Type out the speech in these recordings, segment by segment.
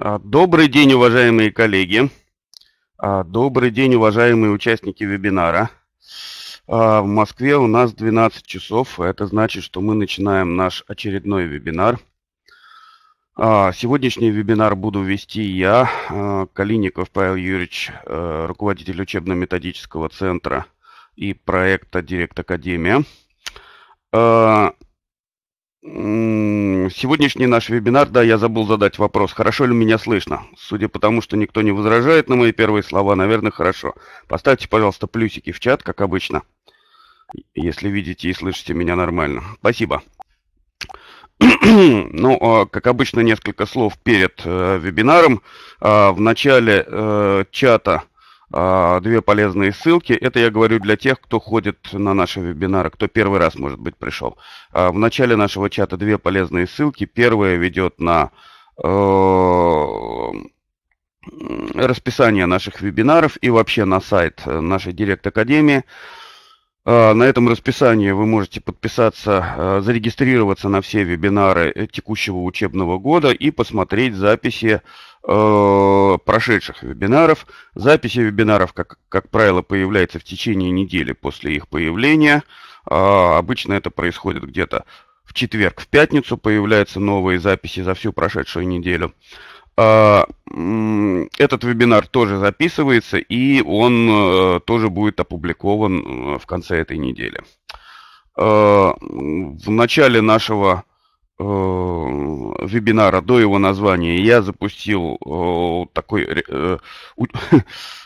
А, добрый день, уважаемые коллеги. А, добрый день, уважаемые участники вебинара. А, в Москве у нас 12 часов. Это значит, что мы начинаем наш очередной вебинар. Сегодняшний вебинар буду вести я, Калиников Павел Юрьевич, э, руководитель учебно-методического центра и проекта «Директ Академия». Сегодняшний наш вебинар, да, я забыл задать вопрос, хорошо ли меня слышно. Судя по тому, что никто не возражает на мои первые слова, наверное, хорошо. Поставьте, пожалуйста, плюсики в чат, как обычно, если видите и слышите меня нормально. Спасибо. Ну, а, как обычно, несколько слов перед э, вебинаром. Э, в начале э, чата – а, две полезные ссылки. Это я говорю для тех, кто ходит на наши вебинары, кто первый раз, может быть, пришел. А, в начале нашего чата две полезные ссылки. Первая ведет на э, расписание наших вебинаров и вообще на сайт нашей Директ Академии. А, на этом расписании вы можете подписаться, э, зарегистрироваться на все вебинары э, текущего учебного года и посмотреть записи э, прошедших вебинаров. Записи вебинаров, как, как правило, появляются в течение недели после их появления. Э, обычно это происходит где-то в четверг, в пятницу появляются новые записи за всю прошедшую неделю. А, этот вебинар тоже записывается, и он э, тоже будет опубликован э, в конце этой недели. Э, в начале нашего Э, вебинара, до его названия, я запустил э, такой э,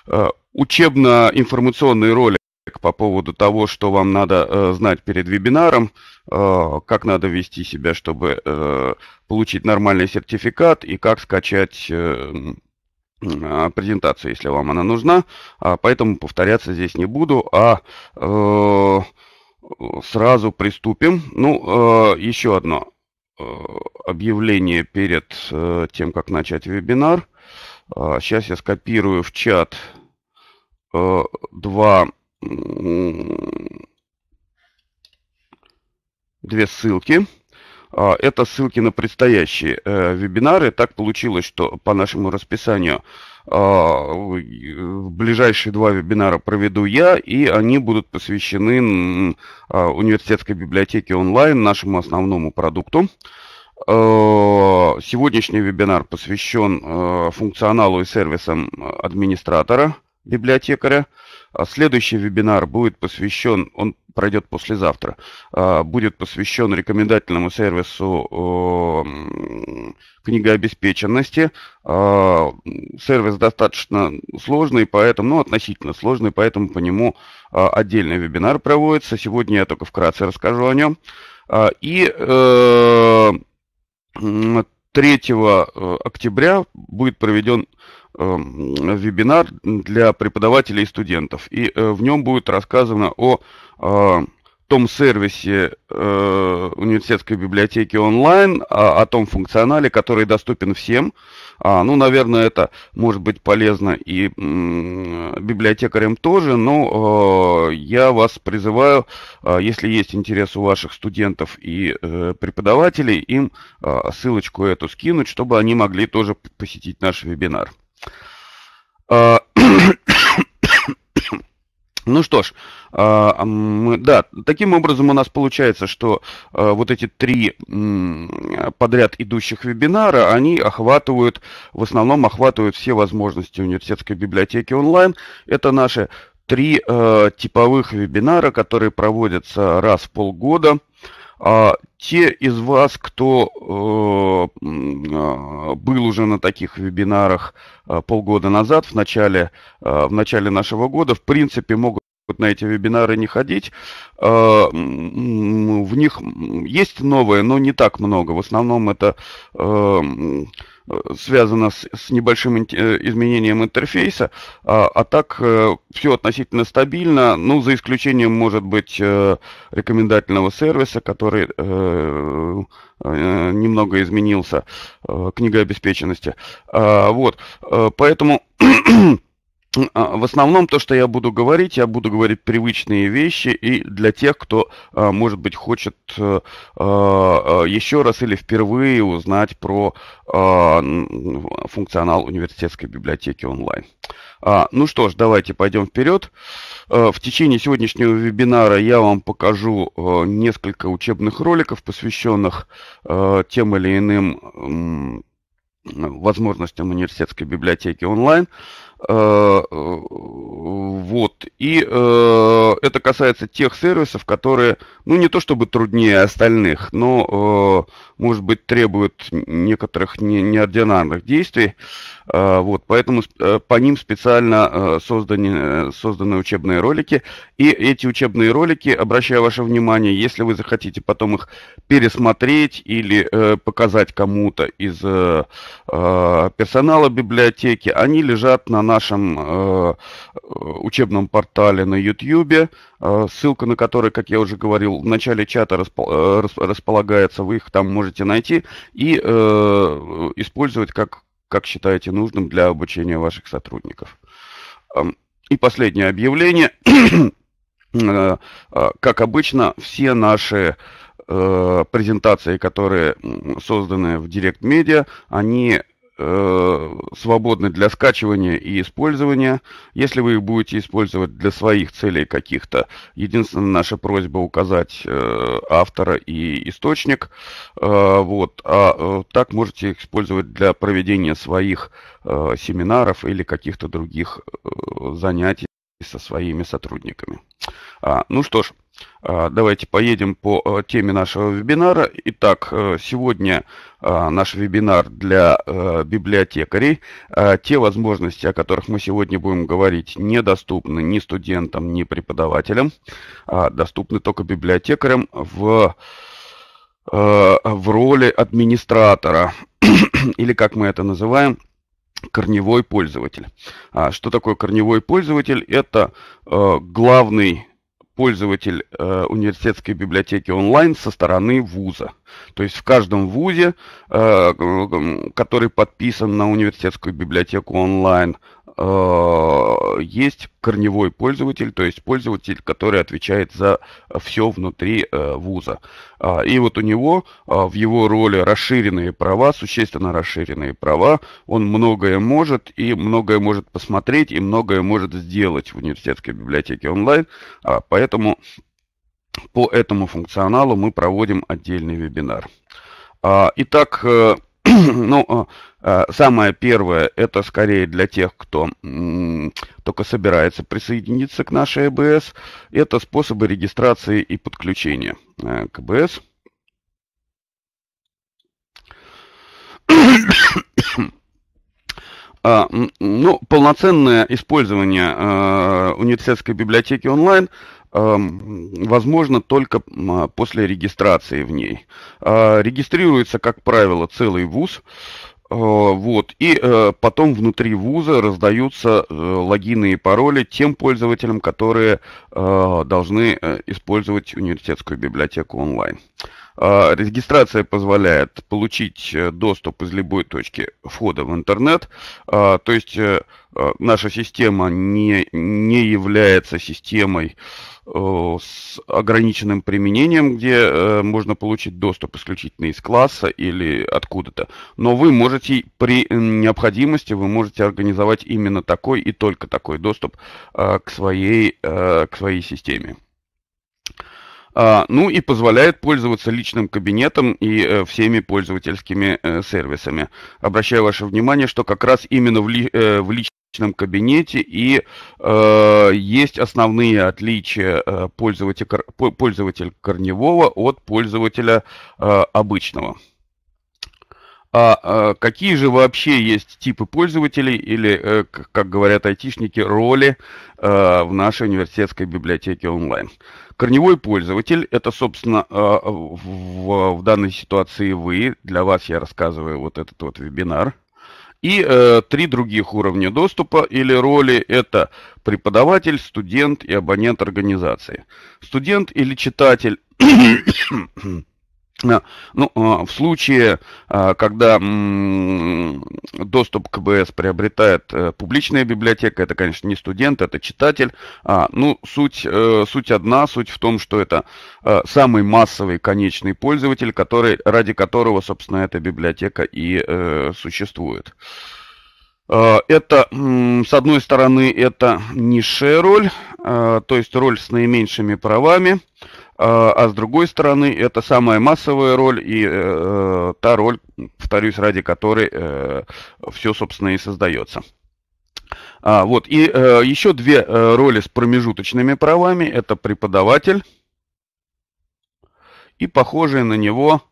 э, учебно-информационный ролик по поводу того, что вам надо э, знать перед вебинаром, э, как надо вести себя, чтобы получить нормальный сертификат и как скачать а, презентацию, если вам она нужна. А, поэтому повторяться здесь не буду, а сразу приступим. Ну, еще одно. Э, объявление перед э, тем, как начать вебинар. Сейчас а, я скопирую в чат э, два, две ссылки. А, это ссылки на предстоящие вебинары. Так получилось, что по нашему расписанию а, ближайшие два вебинара проведу я, и они будут посвящены а, университетской библиотеке онлайн, нашему основному продукту. А, сегодняшний вебинар посвящен функционалу и сервисам администратора, библиотекаря. А следующий вебинар будет посвящен, он пройдет послезавтра, а, будет посвящен рекомендательному сервису книгообеспеченности. А, сервис достаточно сложный, поэтому, ну, относительно сложный, поэтому по нему отдельный вебинар проводится. Сегодня я только вкратце расскажу о нем. И 3 э, э, октября будет проведен Эм, вебинар для преподавателей и студентов. И э, в нем будет рассказано о э, том сервисе э, университетской библиотеки онлайн, а, о том функционале, который доступен всем. А, ну, наверное, это может быть полезно и м, библиотекарям тоже, но я вас призываю, если есть интерес у ваших студентов и преподавателей, им ссылочку эту скинуть, чтобы они могли тоже посетить наш вебинар. А, ну что ж, а, да, таким образом у нас получается, что а, вот эти три подряд идущих вебинара, они охватывают, в основном охватывают все возможности университетской библиотеки онлайн. Это наши три типовых вебинара, которые проводятся раз в полгода. А те из вас, кто э, а, был уже на таких вебинарах э, полгода назад, в начале, э, в начале нашего года, в принципе, могут на эти вебинары не ходить. Э, в них есть новое, но не так много. В основном это э, связано с, с небольшим э, изменением интерфейса, а, а так э, все относительно стабильно, ну, за исключением, может быть, э, рекомендательного сервиса, который немного изменился, книга обеспеченности. А, вот, поэтому а, в основном то, что я буду говорить, я буду говорить привычные вещи и для тех, кто, а, может быть, хочет э, а, еще раз или впервые узнать про функционал университетской библиотеки онлайн. Ну что ж, давайте пойдем вперед. Э, в течение сегодняшнего вебинара я вам покажу э, несколько учебных роликов, посвященных тем или иным возможностям университетской библиотеки онлайн. Э, вот. И э, это касается тех сервисов, которые, ну, не то чтобы труднее остальных, но, э, может быть, требуют некоторых не, неординарных действий. вот. Поэтому по ним специально созданы, созданы учебные ролики. И эти учебные ролики, обращаю ваше внимание, если вы захотите потом их пересмотреть или показать кому-то из персонала библиотеки, они лежат на нашем э, э, учебном портале на YouTube, э, ссылка на который, как я уже говорил, в начале чата располагается, вы их там можете найти и использовать как, как считаете нужным для обучения ваших сотрудников. Эм, и последнее объявление. Как обычно, все наши презентации, которые созданы в Direct Media, они Э, свободны для скачивания и использования. Если вы их будете использовать для своих целей каких-то, единственная наша просьба указать э, автора и источник. Э, вот. А э, так можете их использовать для проведения своих э, семинаров или каких-то других э, занятий и со своими сотрудниками. А, ну что ж, а, давайте поедем по э, теме нашего вебинара. Итак, э, сегодня а, наш вебинар для э, библиотекарей. А, те возможности, о которых мы сегодня будем говорить, недоступны ни студентам, ни преподавателям. доступны только библиотекарям в в роли администратора, или как мы это называем, корневой пользователь. А что такое корневой пользователь? Это э, главный пользователь э, университетской библиотеки онлайн со стороны вуза. То есть в каждом вузе, э, который подписан на университетскую библиотеку онлайн, Э, есть корневой пользователь, то есть пользователь, который отвечает за э, все внутри э, вуза. А, и вот у него а, в его роли расширенные права, существенно расширенные права, он многое может и многое может посмотреть и многое может сделать в университетской библиотеке онлайн, а, поэтому по этому функционалу мы проводим отдельный вебинар. Итак, ну, а, а, самое первое, это скорее для тех, кто только собирается присоединиться к нашей АБС, это способы регистрации и подключения э, к АБС. А, ну, полноценное использование э, университетской библиотеки онлайн Эм, возможно только а, после регистрации в ней. А, регистрируется, как правило, целый вуз. Э, вот. И э, потом внутри вуза раздаются э, логины и пароли тем пользователям, которые должны использовать университетскую библиотеку онлайн. А, регистрация позволяет получить доступ из любой точки входа в интернет. То есть наша система не, не является системой Э, с ограниченным применением, где э, можно получить доступ исключительно из класса или откуда-то. Но вы можете при э, необходимости, вы можете организовать именно такой и только такой доступ к своей, к своей системе. А, ну и позволяет пользоваться личным кабинетом и э, всеми пользовательскими э, сервисами. Обращаю ваше внимание, что как раз именно в, ли, э, в личном кабинете и э, есть основные отличия э, пользователя, корневого от пользователя э, обычного. А, а, какие же вообще есть типы пользователей или, э, как говорят айтишники, роли э, в нашей университетской библиотеке онлайн? Корневой пользователь – это, собственно, э, в, в данной ситуации вы. Для вас я рассказываю вот этот вот вебинар. И э, три других уровня доступа или роли – это преподаватель, студент и абонент организации. Студент или читатель Э, ну, э, в случае, э, когда доступ к БС приобретает публичная библиотека, это, конечно, не студент, это читатель. А, ну, суть, суть одна, суть в том, что это самый массовый конечный пользователь, который, ради которого, собственно, эта библиотека и существует. Это, с одной стороны, это нише роль, то есть роль с наименьшими правами – а, а с другой стороны, это самая массовая роль и э, та роль, повторюсь, ради которой э, все, собственно, и создается. А, вот, и э, еще две э, роли с промежуточными правами. Это преподаватель и похожий на него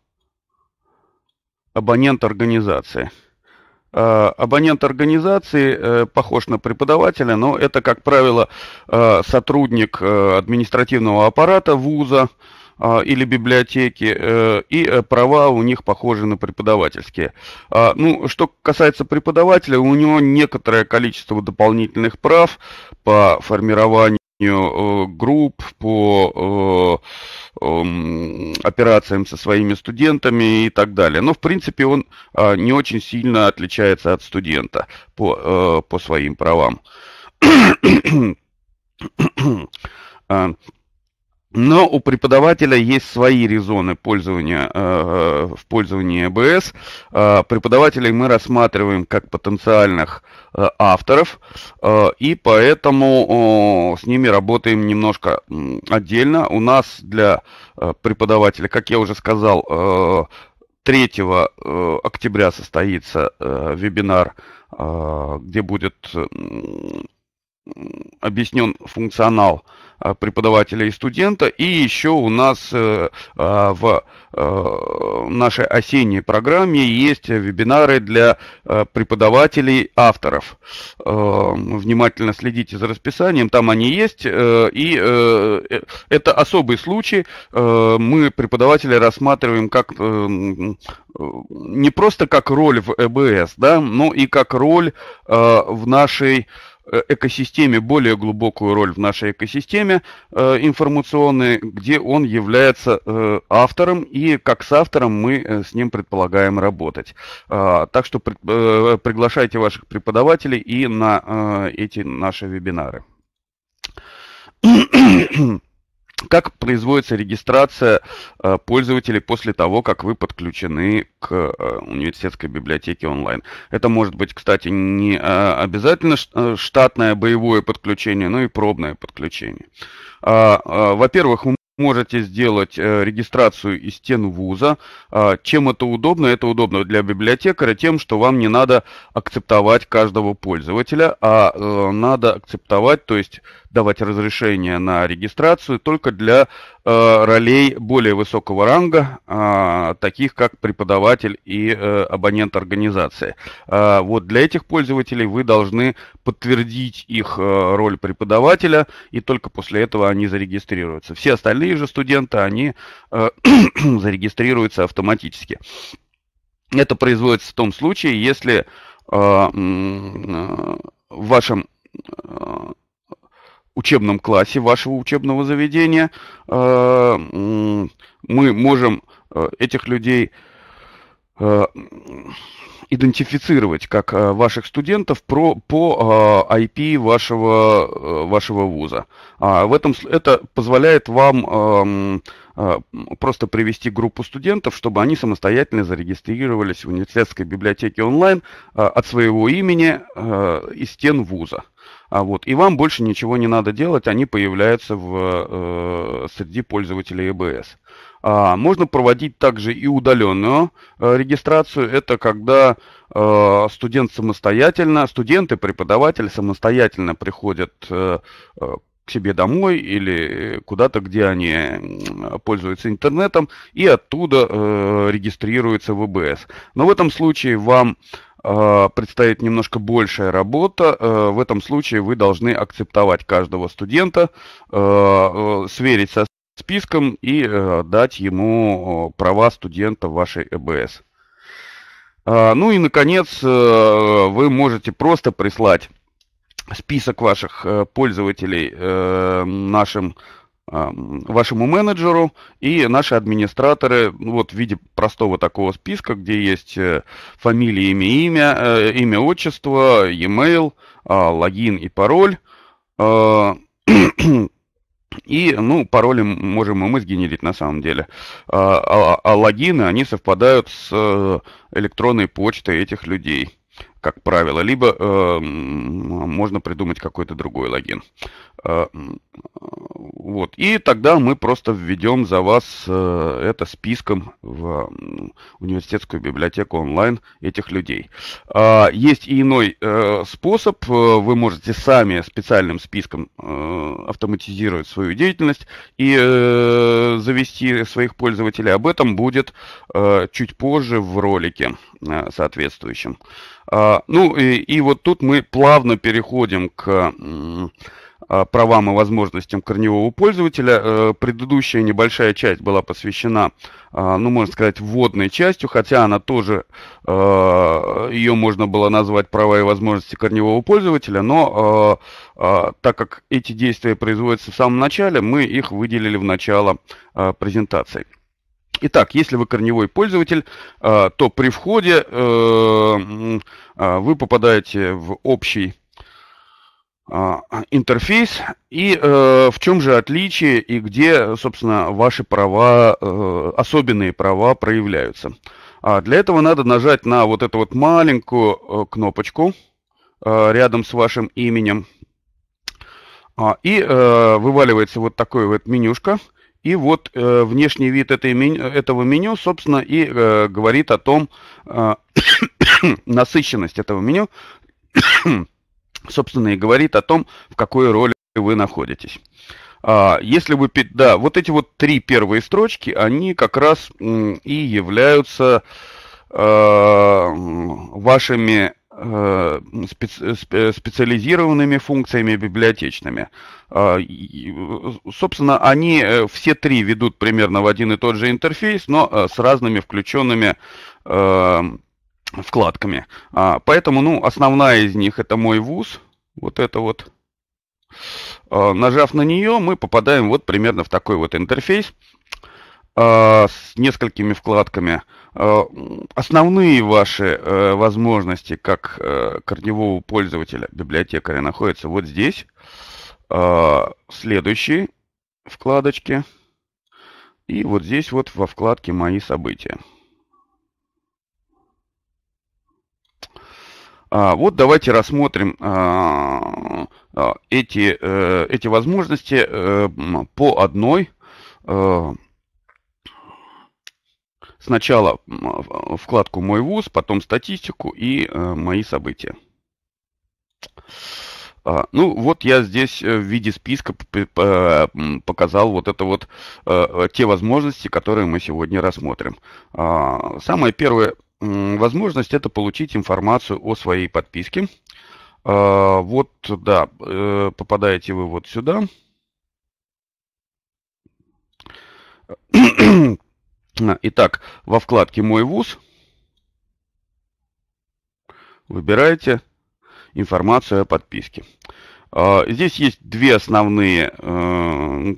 абонент организации. Э, абонент организации э, похож на преподавателя, но это, как правило, э, сотрудник административного аппарата вуза или библиотеки, и права у них похожи на преподавательские. Ну, что касается преподавателя, у него некоторое количество дополнительных прав по формированию созданию э, групп, по э, эм, операциям со своими студентами и так далее. Но, в принципе, он э, не очень сильно отличается от студента по, по своим правам. Но у преподавателя есть свои резоны пользования, э, э, в пользовании ЭБС. Э, преподавателей мы рассматриваем как потенциальных э, авторов, э, и поэтому э, с ними работаем немножко отдельно. У нас для э, преподавателя, как я уже сказал, э, 3 э, октября состоится э, вебинар, э, где будет э, объяснен функционал э, Э, преподавателя и студента. И еще у нас э, э, в нашей осенней программе есть вебинары для преподавателей авторов. Внимательно следите за расписанием, там они есть. И это особый случай. Мы преподаватели рассматриваем как не просто как роль в ЭБС, да, но и как роль в нашей Э, экосистеме, более глубокую роль в нашей экосистеме э, информационной, где он является э, автором, и как с автором мы э, с ним предполагаем работать. Э, так что при, э, приглашайте ваших преподавателей и на э, эти наши вебинары. Как производится регистрация э, пользователей после того, как вы подключены к э, университетской библиотеке онлайн? Это может быть, кстати, не э, обязательно штатное боевое подключение, но и пробное подключение. А, а, во-первых, вы можете сделать регистрацию из стен вуза. А, чем это удобно? Это удобно для библиотекаря тем, что вам не надо акцептовать каждого пользователя, а надо акцептовать, то есть давать разрешение на регистрацию только для э, ролей более высокого ранга, э, таких как преподаватель и э, абонент организации. Э, вот для этих пользователей вы должны подтвердить их э, роль преподавателя, и только после этого они зарегистрируются. Все остальные же студенты, они э, зарегистрируются автоматически. Это производится в том случае, если э, э в вашем э, учебном классе вашего учебного заведения э, мы можем э, этих людей э, идентифицировать как ваших студентов про, по IP вашего, вашего вуза. А в этом, это позволяет вам просто привести группу студентов, чтобы они самостоятельно зарегистрировались в университетской библиотеке онлайн от своего имени и стен вуза. А вот, и вам больше ничего не надо делать, они появляются в, э, среди пользователей EBS. А, можно проводить также и удаленную э, регистрацию. Это когда э, студент самостоятельно, студенты, преподаватели самостоятельно приходят э, э, к себе домой или куда-то, где они пользуются интернетом, и оттуда э, регистрируется в ВБС. Но в этом случае вам Э, предстоит немножко большая работа. Э, в этом случае вы должны акцептовать каждого студента, э, сверить со списком и дать ему права студента вашей ЭБС. Ну и, наконец, вы можете просто прислать список ваших пользователей нашим вашему менеджеру и наши администраторы ну, вот в виде простого такого списка, где есть э, фамилия, имя, имя, э, имя, отчество, e-mail, а, логин и пароль. А, и, ну, пароли можем и мы сгенерить на самом деле. А, а, а логины, они совпадают с э, электронной почтой этих людей как правило, либо э, можно придумать какой-то другой логин. Э, э, вот. И тогда мы просто введем за вас э, это списком в э, университетскую библиотеку онлайн этих людей. Э, есть и иной э, способ. Э, вы можете сами специальным списком э, автоматизировать свою деятельность и э, завести своих пользователей. Об этом будет э, чуть позже в ролике э, соответствующем. А, ну и, и вот тут мы плавно переходим к а, правам и возможностям корневого пользователя. Э, предыдущая небольшая часть была посвящена, а, ну, можно сказать, вводной частью, хотя она тоже, ее можно было назвать права и возможности корневого пользователя, но так как эти действия производятся в самом начале, мы их выделили в начало презентации. Итак, если вы корневой пользователь, э, то при входе э, э, вы попадаете в общий а, интерфейс и в чем же отличие и где, собственно, ваши права, особенные права проявляются. А, для этого надо нажать на вот эту вот маленькую кнопочку рядом с вашим именем. А, и э, вываливается вот такое вот менюшка. И вот э, внешний вид этой меню, этого меню, собственно, и э, говорит о том, э, насыщенность этого меню, собственно, и говорит о том, в какой роли вы находитесь. А, если вы, да, вот эти вот три первые строчки, они как раз и являются э, вашими Э, э, э, специализированными функциями библиотечными. А, собственно, они все три ведут примерно в один и тот же интерфейс, но с разными включенными вкладками. А, поэтому, ну, основная из них это мой вуз, вот это вот. А, нажав на нее, мы попадаем вот примерно в такой вот интерфейс. Э, с несколькими вкладками. Э, основные ваши э, возможности как корневого пользователя, библиотекаря, находятся вот здесь. Следующие вкладочки. И вот здесь вот во вкладке «Мои события». А, вот давайте рассмотрим эти, эти возможности по одной сначала э, вкладку «Мой вуз», потом статистику и э, «Мои события». А, ну, вот я здесь э, в виде списка показал вот это вот те возможности, которые мы сегодня рассмотрим. А, самая первая возможность – это получить информацию о своей подписке. А, вот, да, попадаете вы вот сюда. Итак, во вкладке «Мой вуз» выбираете информацию о подписке. А, здесь есть две основные, э,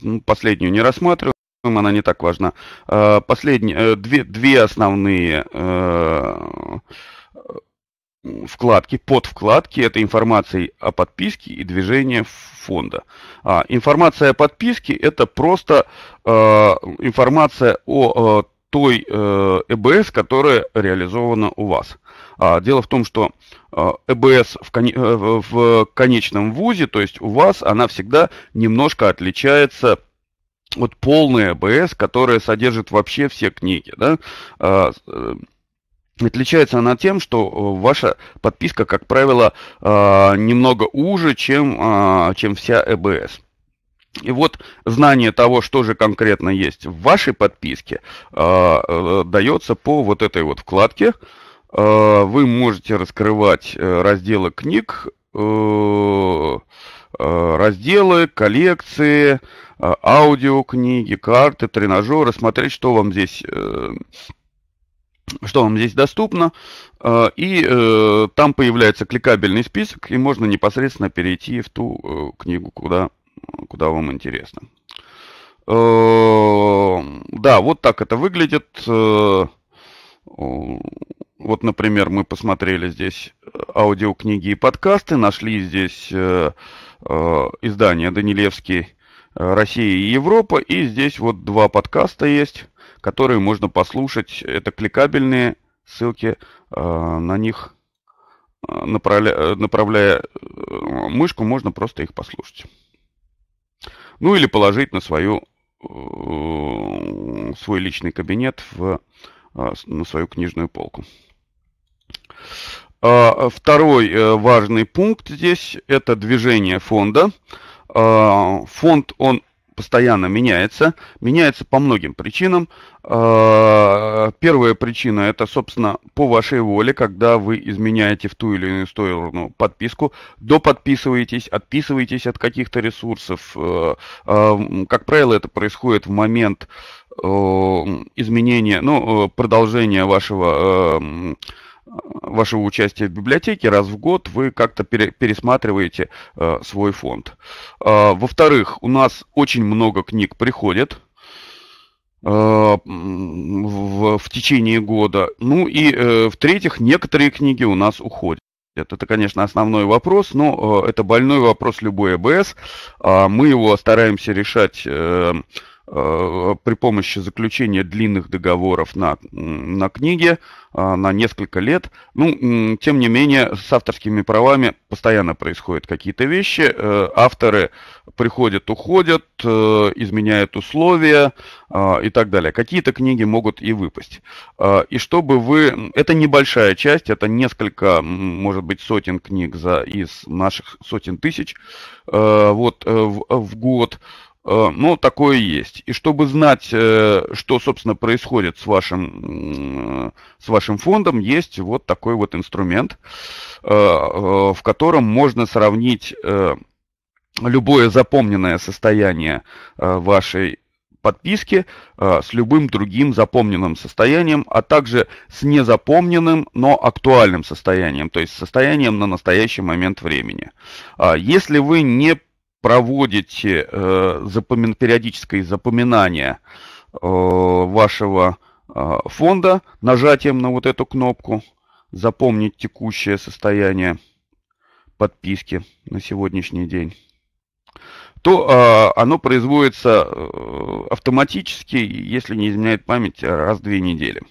ну, последнюю не рассматриваем, она не так важна. А, Последние, э, две, две основные э, вкладки, под вкладки, это информация о подписке и движение фонда. А, информация о подписке – это просто э, информация о той э, ЭБС, которая реализована у вас. А, дело в том, что э, ЭБС э, в, конечном вузе, то есть у вас, она всегда немножко отличается от полной ЭБС, которая содержит вообще все книги. Да? А, отличается она тем, что ваша подписка, как правило, немного уже, чем, а, чем вся ЭБС. И вот знание того, что же конкретно есть в вашей подписке, а, э, дается по вот этой вот вкладке. А, вы можете раскрывать э, разделы книг, э, разделы, коллекции, а, аудиокниги, карты, тренажеры, смотреть, что вам здесь что вам здесь доступно, и там появляется кликабельный список, и можно непосредственно перейти в ту книгу, куда куда вам интересно. Эм, да, вот так это выглядит. Э, вот, например, мы посмотрели здесь аудиокниги и подкасты, нашли здесь э, э, издание «Данилевский. Россия и Европа». И здесь вот два подкаста есть, которые можно послушать. Это кликабельные ссылки, на них направляя мышку, можно просто их послушать. Ну или положить на свою, э, свой личный кабинет, в, э, на свою книжную полку. А, второй э, важный пункт здесь – это движение фонда. А, фонд, он постоянно меняется. Меняется по многим причинам. Э, первая причина – это, собственно, по вашей воле, когда вы изменяете в ту или иную сторону подписку, доподписываетесь, отписываетесь от каких-то ресурсов. Э, э, как правило, это происходит в момент изменения, ну, продолжения вашего вашего участия в библиотеке раз в год вы как-то пересматриваете э, свой фонд. Э, во-вторых, у нас очень много книг приходит э, в, в течение года. Ну и э, в-третьих, некоторые книги у нас уходят. Это, конечно, основной вопрос, но э, это больной вопрос любой ЭБС. Э, а мы его стараемся решать... Э, Э, при помощи заключения длинных договоров на, на книге э, на несколько лет. Ну, тем не менее, с авторскими правами постоянно происходят какие-то вещи. Э, авторы приходят, уходят, изменяют условия и так далее. Какие-то книги могут и выпасть. И чтобы вы... Это небольшая часть, это несколько, может быть, сотен книг за из наших сотен тысяч вот, в, в год. Э, ну, такое есть. И чтобы знать, э, что, собственно, происходит с вашим, с вашим фондом, есть вот такой вот инструмент, э, в котором можно сравнить любое запомненное состояние вашей подписки с любым другим запомненным состоянием, а также с незапомненным, но актуальным состоянием, то есть состоянием на настоящий момент времени. А если вы не проводите э, запомин, периодическое запоминание э, вашего э, фонда нажатием на вот эту кнопку «Запомнить текущее состояние подписки на сегодняшний день», то э, оно производится э, автоматически, если не изменяет память, раз в две недели.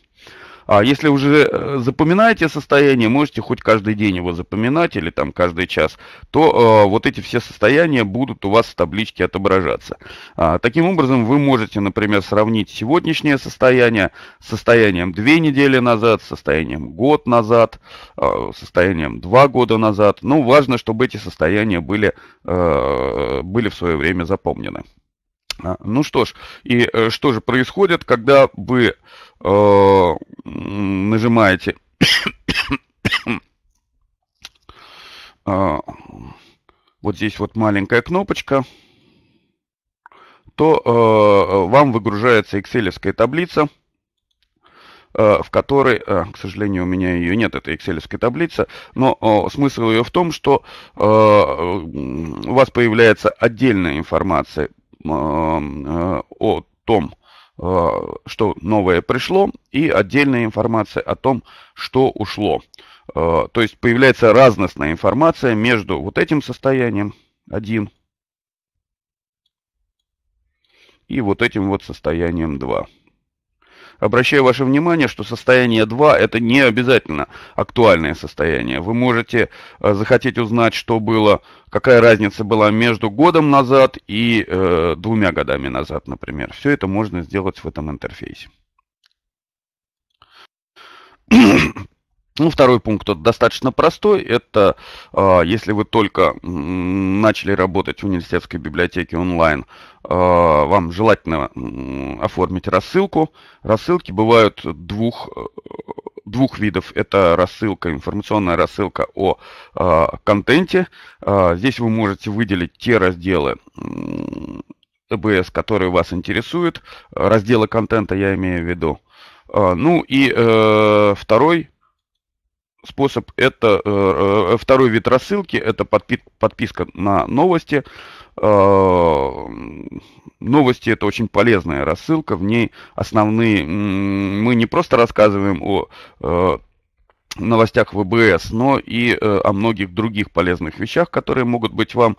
А если уже э, запоминаете состояние, можете хоть каждый день его запоминать или там каждый час, то э, вот эти все состояния будут у вас в табличке отображаться. А, таким образом, вы можете, например, сравнить сегодняшнее состояние с состоянием 2 недели назад, состоянием год назад, э, состоянием 2 года назад. Ну, важно, чтобы эти состояния были, э, были в свое время запомнены. Отлично. Ну что ж, и э, что же происходит, когда вы э, нажимаете э, вот здесь вот маленькая кнопочка, то э, вам выгружается excel таблица, э, в которой, э, к сожалению, у меня ее нет, этой excel таблицы, но смысл ее в том, что у вас появляется отдельная информация Э, о том, э, что новое пришло, и отдельная информация о том, что ушло. Э, то есть появляется разностная информация между вот этим состоянием 1 и вот этим вот состоянием 2. Обращаю ваше внимание, что состояние 2 это не обязательно актуальное состояние. Вы можете э, захотеть узнать, что было, какая разница была между годом назад и э, двумя годами назад, например. Все это можно сделать в этом интерфейсе. Ну, второй пункт тот достаточно простой. Это а, если вы только начали работать в университетской библиотеке онлайн, а, вам желательно оформить рассылку. Рассылки бывают двух, двух видов. Это рассылка, информационная рассылка о а, контенте. здесь вы можете выделить те разделы ЭБС, которые вас интересуют. Разделы контента я имею в виду. Ну и э, второй способ это э, э, второй вид рассылки, это подписка на новости. Э, новости это очень полезная рассылка, в ней основные, мы не просто рассказываем о новостях ВБС, но и о многих других полезных вещах, которые могут быть вам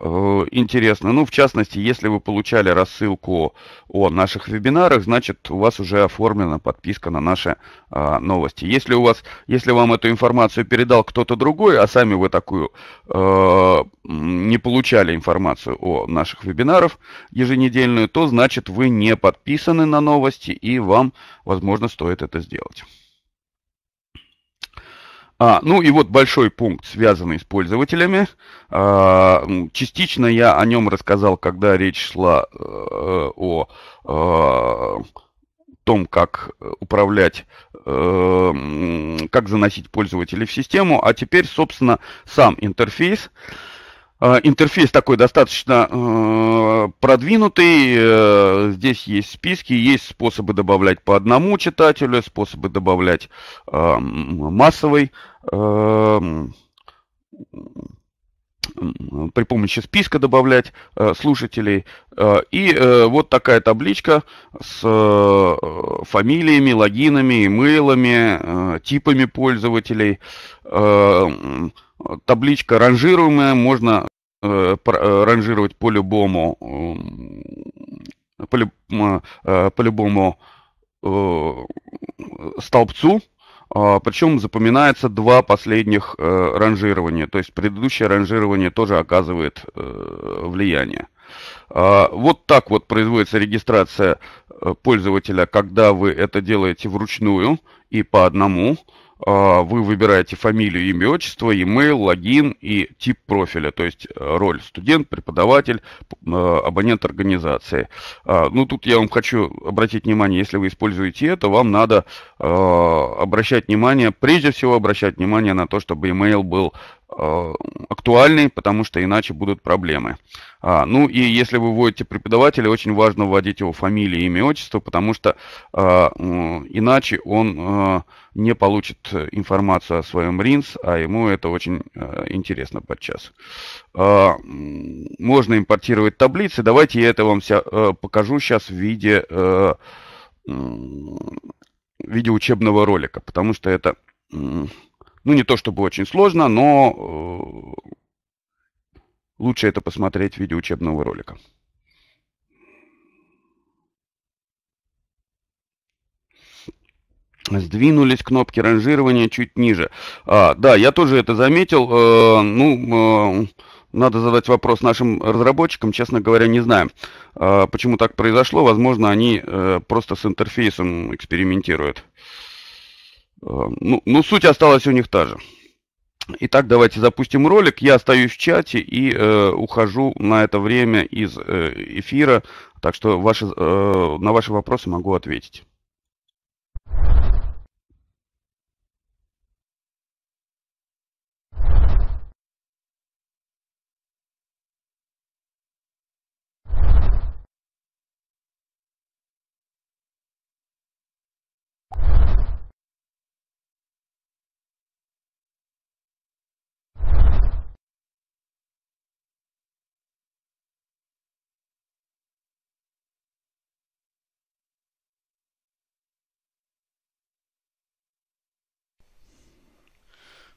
Э, интересно. Ну, в частности, если вы получали рассылку о наших вебинарах, значит, у вас уже оформлена подписка на наши а, новости. Если у вас, если вам эту информацию передал кто-то другой, а сами вы такую э, не получали информацию о наших вебинарах еженедельную, то значит вы не подписаны на новости и вам, возможно, стоит это сделать. А, ну и вот большой пункт, связанный с пользователями. А, частично я о нем рассказал, когда речь шла э, о э, том, как э, управлять, э, как заносить пользователей в систему. А теперь, собственно, сам интерфейс. Э, а, интерфейс такой достаточно э, продвинутый. Э, здесь есть списки, есть способы добавлять по одному читателю, способы добавлять массовый эм, при помощи списка добавлять э, слушателей. и вот такая табличка с фамилиями, логинами, имейлами, типами пользователей. Эм, табличка ранжируемая, можно э, э, ранжировать по любому по, эм, по э, любому столбцу, а причем запоминается два последних ранжирования, то есть предыдущее ранжирование тоже оказывает влияние. А вот так вот производится регистрация пользователя, когда вы это делаете вручную и по одному. А, вы выбираете фамилию, имя, отчество, email, логин и тип профиля, то есть э, роль студент, преподаватель, э, абонент организации. А, ну, тут я вам хочу обратить внимание, если вы используете это, вам надо а, обращать внимание, прежде всего обращать внимание на то, чтобы email был Э, актуальный, потому что иначе будут проблемы. А, ну и если вы вводите преподавателя, очень важно вводить его фамилию, имя, отчество, потому что а, иначе он а, не получит информацию о своем РИНС, а ему это очень а, интересно подчас. А, можно импортировать таблицы. Давайте я это вам ся, а, покажу сейчас в виде, а, в виде учебного ролика, потому что это... А, ну, не то чтобы очень сложно, но э, лучше это посмотреть в виде учебного ролика. Сдвинулись кнопки ранжирования чуть ниже. А, да, я тоже это заметил. Э, ну, э, надо задать вопрос нашим разработчикам. Честно говоря, не знаю, э, почему так произошло. Возможно, они э, просто с интерфейсом экспериментируют. Э, Эм, ну, ну, суть осталась у них та же. Итак, давайте запустим ролик. Я остаюсь в чате и э, ухожу на это время из э, эфира, так что ваши, э, на ваши вопросы могу ответить.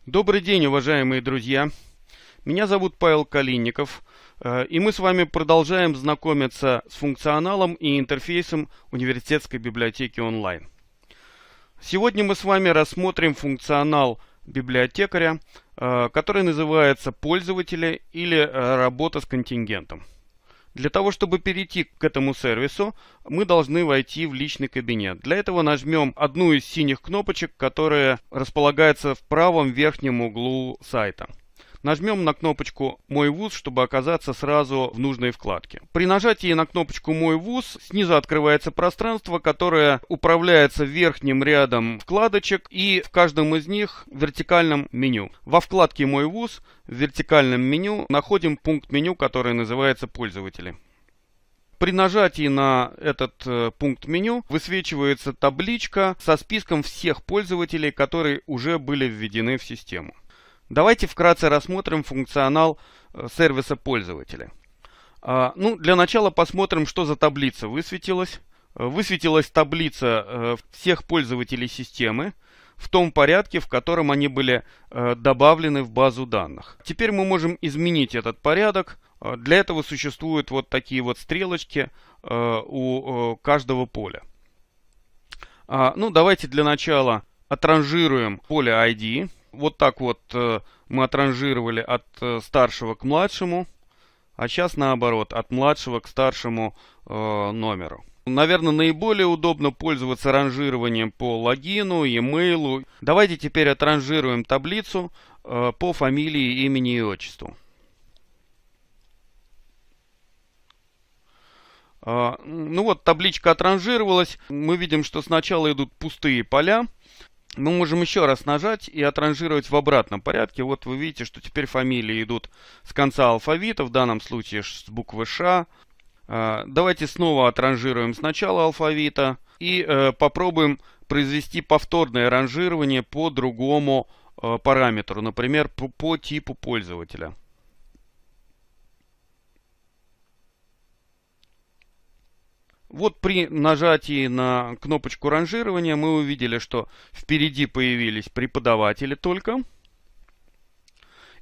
Добрый день, уважаемые друзья! Меня зовут Павел Калинников, э, и мы с вами продолжаем знакомиться с функционалом и интерфейсом университетской библиотеки онлайн. Сегодня мы с вами рассмотрим функционал библиотекаря, э, который называется «Пользователи» или «Работа с контингентом». Для того, чтобы перейти к этому сервису, мы должны войти в личный кабинет. Для этого нажмем одну из синих кнопочек, которая располагается в правом верхнем углу сайта. Нажмем на кнопочку «Мой вуз», чтобы оказаться сразу в нужной вкладке. При нажатии на кнопочку «Мой вуз» снизу открывается пространство, которое управляется верхним рядом вкладочек и в каждом из них вертикальном меню. Во вкладке «Мой вуз» в вертикальном меню находим пункт меню, который называется «Пользователи». При нажатии на этот э, пункт меню высвечивается табличка со списком всех пользователей, которые уже были введены в систему. Давайте вкратце рассмотрим функционал э, сервиса пользователя. А, ну, для начала посмотрим, что за таблица высветилась. Э, высветилась таблица э, всех пользователей системы в том порядке, в котором они были добавлены в базу данных. Теперь мы можем изменить этот порядок. Для этого существуют вот такие вот стрелочки у каждого поля. А, ну, давайте для начала отранжируем поле ID. Вот так вот э, мы отранжировали от э, старшего к младшему, а сейчас наоборот, от младшего к старшему э, номеру. Наверное, наиболее удобно пользоваться ранжированием по логину, e-mail. Давайте теперь отранжируем таблицу по фамилии, имени и отчеству. Ну вот, табличка отранжировалась. Мы видим, что сначала идут пустые поля мы можем еще раз нажать и отранжировать в обратном порядке. Вот вы видите, что теперь фамилии идут с конца алфавита, в данном случае с буквы Ш. А, давайте снова отранжируем с начала алфавита и э, попробуем произвести повторное ранжирование по другому э, параметру, например, по, по типу пользователя. Вот при нажатии на кнопочку ранжирования мы увидели, что впереди появились преподаватели только.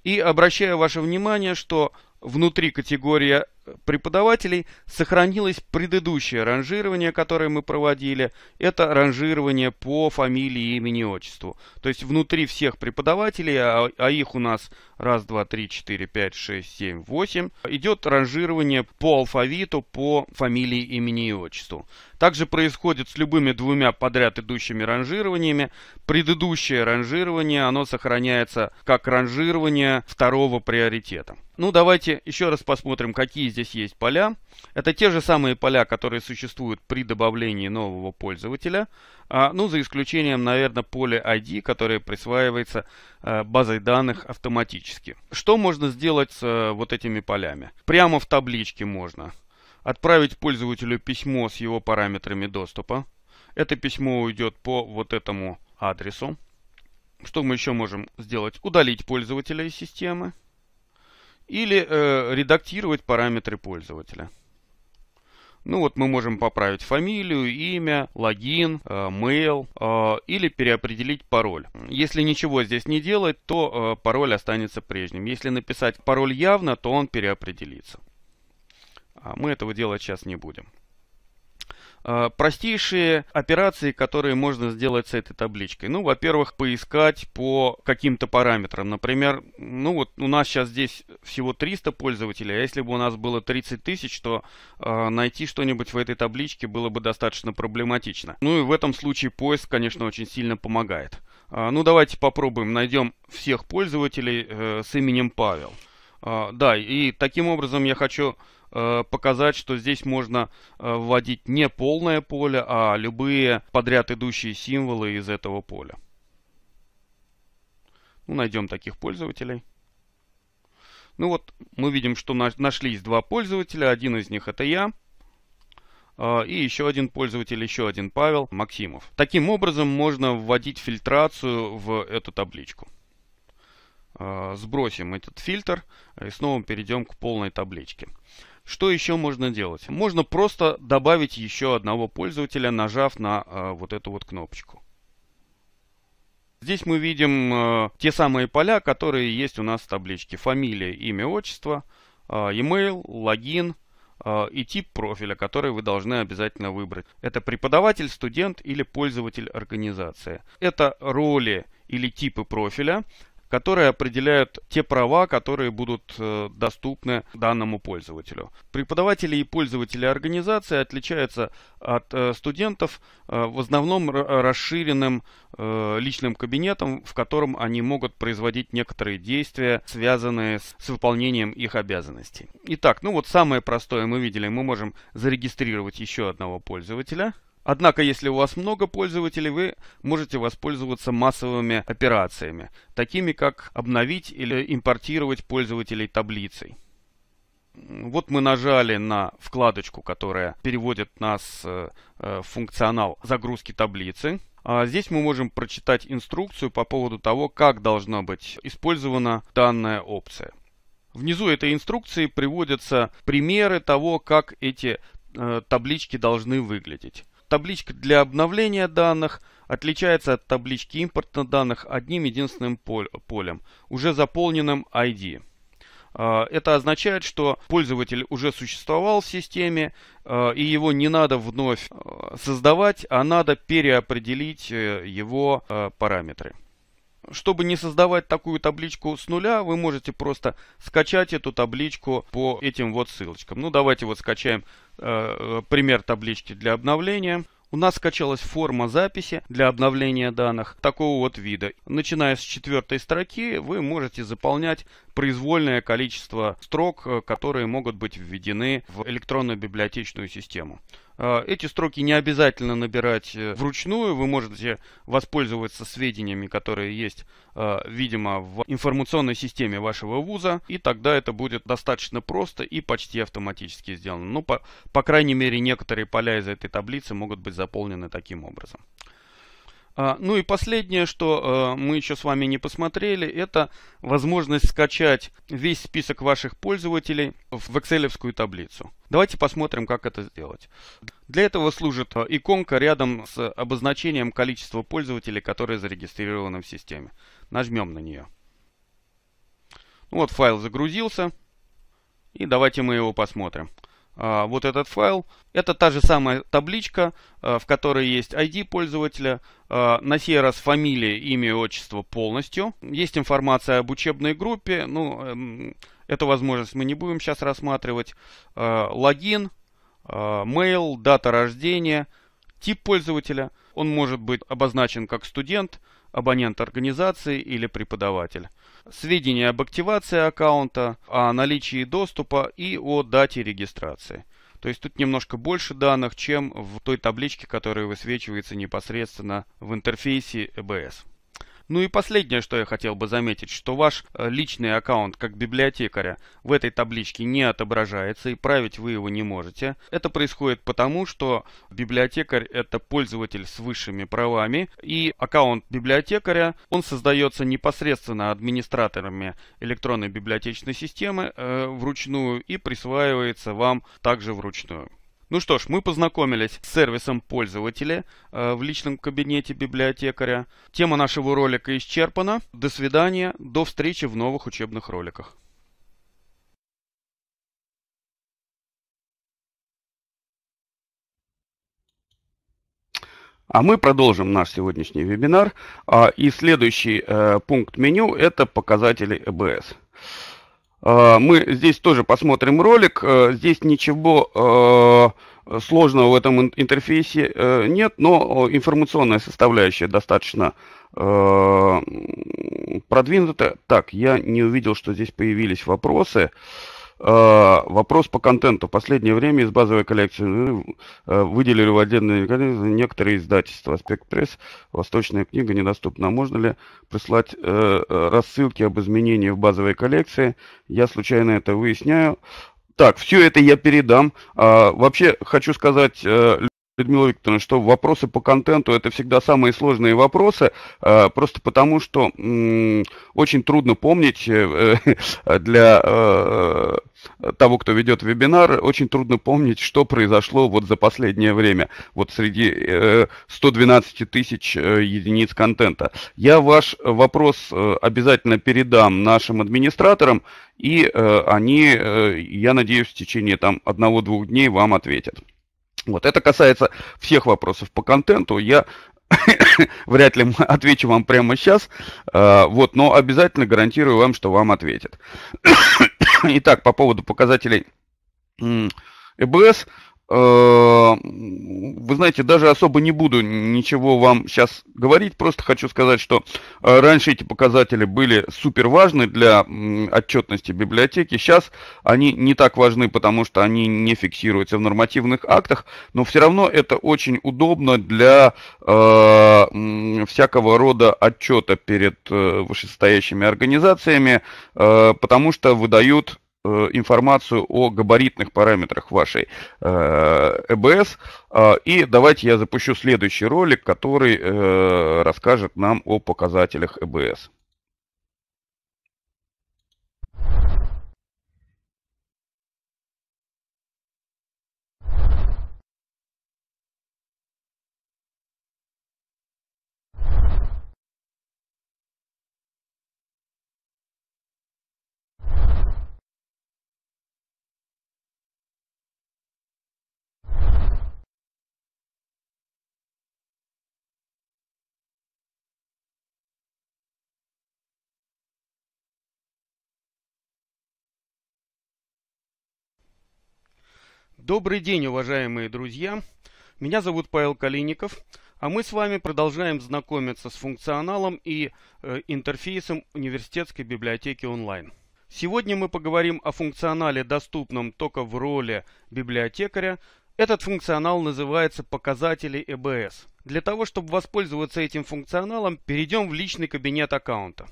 И обращаю ваше внимание, что внутри категория преподавателей сохранилось предыдущее ранжирование, которое мы проводили. Это ранжирование по фамилии, имени, отчеству. То есть внутри всех преподавателей, а, а их у нас 1, 2, 3, 4, 5, 6, 7, 8, идет ранжирование по алфавиту, по фамилии, имени и отчеству. Также происходит с любыми двумя подряд идущими ранжированиями. Предыдущее ранжирование, оно сохраняется как ранжирование второго приоритета. Ну, давайте еще раз посмотрим, какие здесь здесь есть поля. Это те же самые поля, которые существуют при добавлении нового пользователя. А, ну, за исключением, наверное, поля ID, которое присваивается а, базой данных автоматически. Что можно сделать с а, вот этими полями? Прямо в табличке можно отправить пользователю письмо с его параметрами доступа. Это письмо уйдет по вот этому адресу. Что мы еще можем сделать? Удалить пользователя из системы или э, редактировать параметры пользователя. Ну вот мы можем поправить фамилию, имя, логин, э, mail э, или переопределить пароль. Если ничего здесь не делать, то э, пароль останется прежним. Если написать пароль явно, то он переопределится. А мы этого делать сейчас не будем. А, простейшие операции, которые можно сделать с этой табличкой. Ну, во-первых, поискать по каким-то параметрам. Например, ну вот у нас сейчас здесь всего 300 пользователей, а если бы у нас было 30 тысяч, то э, найти что-нибудь в этой табличке было бы достаточно проблематично. Ну и в этом случае поиск, конечно, очень сильно помогает. Э, ну, давайте попробуем. Найдем всех пользователей э, с именем Павел. Э, да, и таким образом я хочу Э, показать, что здесь можно э, вводить не полное поле, а любые подряд идущие символы из этого поля. Ну, найдем таких пользователей. Ну вот, мы видим, что нашлись два пользователя. Один из них это я. Э, и еще один пользователь, еще один Павел Максимов. Таким образом можно вводить фильтрацию в эту табличку. Сбросим этот фильтр и снова перейдем к полной табличке. Что еще можно делать? Можно просто добавить еще одного пользователя, нажав на э, вот эту вот кнопочку. Здесь мы видим э, те самые поля, которые есть у нас в табличке. Фамилия, имя, отчество, э, email, логин э, и тип профиля, который вы должны обязательно выбрать. Это преподаватель, студент или пользователь организации. Это роли или типы профиля, которые определяют те права, которые будут э, доступны данному пользователю. Преподаватели и пользователи организации отличаются от э, студентов э, в основном расширенным личным кабинетом, в котором они могут производить некоторые действия, связанные с выполнением их обязанностей. Итак, ну вот самое простое мы видели, мы можем зарегистрировать еще одного пользователя – Однако, если у вас много пользователей, вы можете воспользоваться массовыми операциями, такими как обновить или импортировать пользователей таблицей. Вот мы нажали на вкладочку, которая переводит нас э, э, в функционал загрузки таблицы. А здесь мы можем прочитать инструкцию по поводу того, как должна быть использована данная опция. Внизу этой инструкции приводятся примеры того, как эти э, таблички должны выглядеть. Табличка для обновления данных отличается от таблички импорта данных одним единственным полем, уже заполненным ID. А, это означает, что пользователь уже существовал в системе, а, и его не надо вновь а, создавать, а надо переопределить э, его параметры. Чтобы не создавать такую табличку с нуля, вы можете просто скачать эту табличку по этим вот ссылочкам. Ну, давайте вот скачаем э, э, пример таблички для обновления. У нас скачалась форма записи для обновления данных такого вот вида. Начиная с четвертой строки, вы можете заполнять произвольное количество строк, э, которые могут быть введены в электронную библиотечную систему. А, эти строки не обязательно набирать э, вручную, вы можете воспользоваться сведениями, которые есть, а, видимо, в информационной системе вашего вуза, и тогда это будет достаточно просто и почти автоматически сделано. Но ну, по, по крайней мере, некоторые поля из этой таблицы могут быть заполнены таким образом. А, ну и последнее, что э, мы еще с вами не посмотрели, это возможность скачать весь список ваших пользователей в Excel таблицу. Давайте посмотрим, как это сделать. Для этого служит э, иконка рядом с обозначением количества пользователей, которые зарегистрированы в системе. Нажмем на нее. Ну вот файл загрузился. И давайте мы его посмотрим. А, вот этот файл. Это та же самая табличка, а, в которой есть ID пользователя, а, на сей раз фамилия, имя отчество полностью. Есть информация об учебной группе, ну, эм, эту возможность мы не будем сейчас рассматривать. Логин, mail, дата рождения – Тип пользователя, он может быть обозначен как студент, абонент организации или преподаватель. Сведения об активации аккаунта, о наличии доступа и о дате регистрации. То есть тут немножко больше данных, чем в той табличке, которая высвечивается непосредственно в интерфейсе EBS. Э ну и последнее, что я хотел бы заметить, что ваш э, личный аккаунт как библиотекаря в этой табличке не отображается и править вы его не можете. Это происходит потому, что библиотекарь это пользователь с высшими правами и аккаунт библиотекаря, он создается непосредственно администраторами электронной библиотечной системы э, вручную и присваивается вам также вручную. Ну что ж, мы познакомились с сервисом пользователя э, в личном кабинете библиотекаря. Тема нашего ролика исчерпана. До свидания, до встречи в новых учебных роликах. А мы продолжим наш сегодняшний вебинар. А, и следующий э, пункт меню – это показатели ЭБС. Э, мы здесь тоже посмотрим ролик. Э, здесь ничего э, сложного в этом интерфейсе нет, но информационная составляющая достаточно продвинута. Так, я не увидел, что здесь появились вопросы. Вопросы. Э, вопрос по контенту. последнее время из базовой коллекции ну, э, выделили в отдельные некоторые издательства. Аспект пресс, Восточная книга недоступна. Можно ли прислать э, рассылки об изменении в базовой коллекции? Я случайно это выясняю. Так, все это я передам. А, вообще хочу сказать Людмила Викторовна, что вопросы по контенту это всегда самые сложные вопросы, а, просто потому что очень трудно помнить э, э, для э, того, кто ведет вебинар, очень трудно помнить, что произошло вот за последнее время, вот среди 112 тысяч единиц контента. Я ваш вопрос обязательно передам нашим администраторам, и они, я надеюсь, в течение там одного-двух дней вам ответят. Вот, это касается всех вопросов по контенту. Я вряд ли отвечу вам прямо сейчас, э, вот, но обязательно гарантирую вам, что вам ответят. Итак, по поводу показателей ЭБС, Э, вы знаете, даже особо не буду ничего вам сейчас говорить, просто хочу сказать, что э, раньше эти показатели были супер важны для отчетности библиотеки, сейчас они не так важны, потому что они не фиксируются в нормативных актах, но все равно это очень удобно для э, всякого рода отчета перед вышестоящими организациями, потому что выдают Э, информацию о габаритных параметрах вашей э, ЭБС. А, и давайте я запущу следующий ролик, который э, расскажет нам о показателях ЭБС. Добрый день, уважаемые друзья! Меня зовут Павел Калиников, а мы с вами продолжаем знакомиться с функционалом и э, интерфейсом университетской библиотеки онлайн. Сегодня мы поговорим о функционале, доступном только в роли библиотекаря. Этот функционал называется «Показатели ЭБС». Для того, чтобы воспользоваться этим функционалом, перейдем в личный кабинет аккаунта.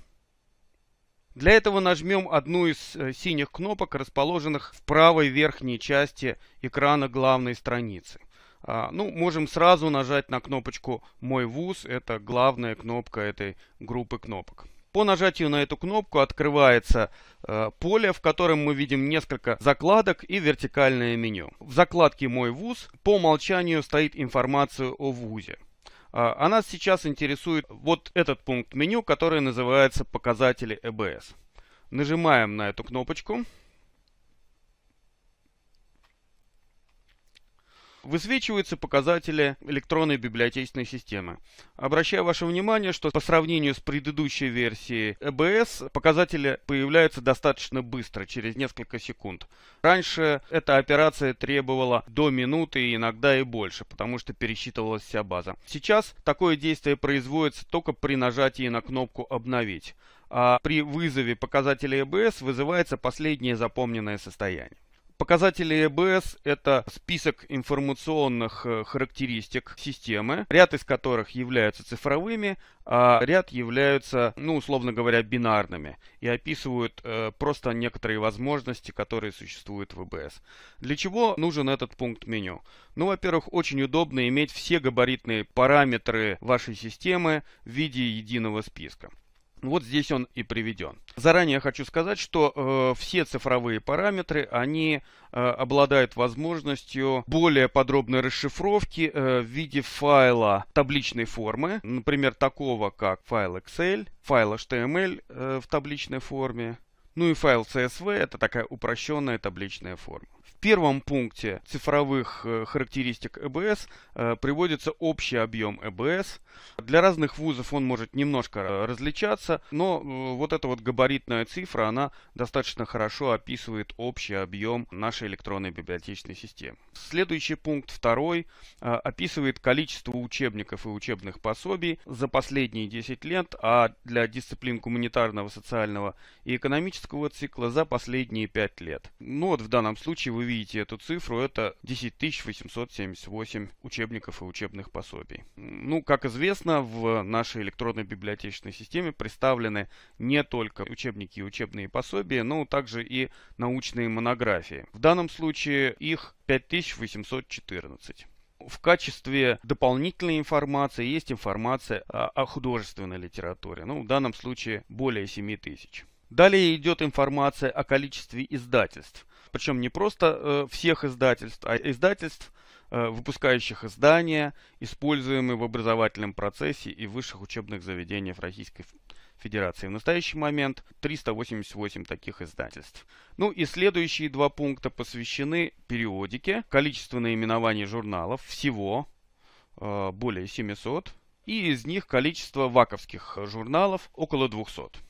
Для этого нажмем одну из э, синих кнопок, расположенных в правой верхней части экрана главной страницы. А, ну, можем сразу нажать на кнопочку «Мой вуз». Это главная кнопка этой группы кнопок. По нажатию на эту кнопку открывается э, поле, в котором мы видим несколько закладок и вертикальное меню. В закладке «Мой вуз» по умолчанию стоит информация о вузе. А, а нас сейчас интересует вот этот пункт меню, который называется «Показатели ЭБС. Нажимаем на эту кнопочку. высвечиваются показатели электронной библиотечной системы. Обращаю ваше внимание, что по сравнению с предыдущей версией EBS э показатели появляются достаточно быстро, через несколько секунд. Раньше эта операция требовала до минуты, и иногда и больше, потому что пересчитывалась вся база. Сейчас такое действие производится только при нажатии на кнопку «Обновить», а при вызове показателя EBS э вызывается последнее запомненное состояние. Показатели ЭБС – это список информационных э, характеристик системы, ряд из которых являются цифровыми, а ряд являются, ну, условно говоря, бинарными и описывают э, просто некоторые возможности, которые существуют в ЭБС. Для чего нужен этот пункт меню? Ну, во-первых, очень удобно иметь все габаритные параметры вашей системы в виде единого списка. Ну, вот здесь он и приведен. Заранее хочу сказать, что э, все цифровые параметры, они э, обладают возможностью более подробной расшифровки э, в виде файла табличной формы, например, такого как файл Excel, файл HTML э, в табличной форме, ну и файл CSV, это такая упрощенная табличная форма первом пункте цифровых э, характеристик ЭБС э, приводится общий объем ЭБС. Для разных вузов он может немножко э, различаться, но вот эта вот габаритная цифра, она достаточно хорошо описывает общий объем нашей электронной библиотечной системы. Следующий пункт, второй, описывает количество учебников и учебных пособий за последние 10 лет, а для дисциплин гуманитарного, социального и экономического цикла за последние 5 лет. Ну вот в данном случае вы видите эту цифру, это 10 878 учебников и учебных пособий. Ну, как известно, в нашей электронной библиотечной системе представлены не только учебники и учебные пособия, но также и научные монографии. В данном случае их 5814 в качестве дополнительной информации есть информация о, о художественной литературе. Ну, в данном случае более 7 тысяч. Далее идет информация о количестве издательств. Причем не просто э, всех издательств, а издательств, э, выпускающих издания, используемые в образовательном процессе и высших учебных заведениях Российской Федерации. В настоящий момент 388 таких издательств. Ну и следующие два пункта посвящены периодике, количество наименований журналов, всего э, более 700, и из них количество ваковских журналов около 200.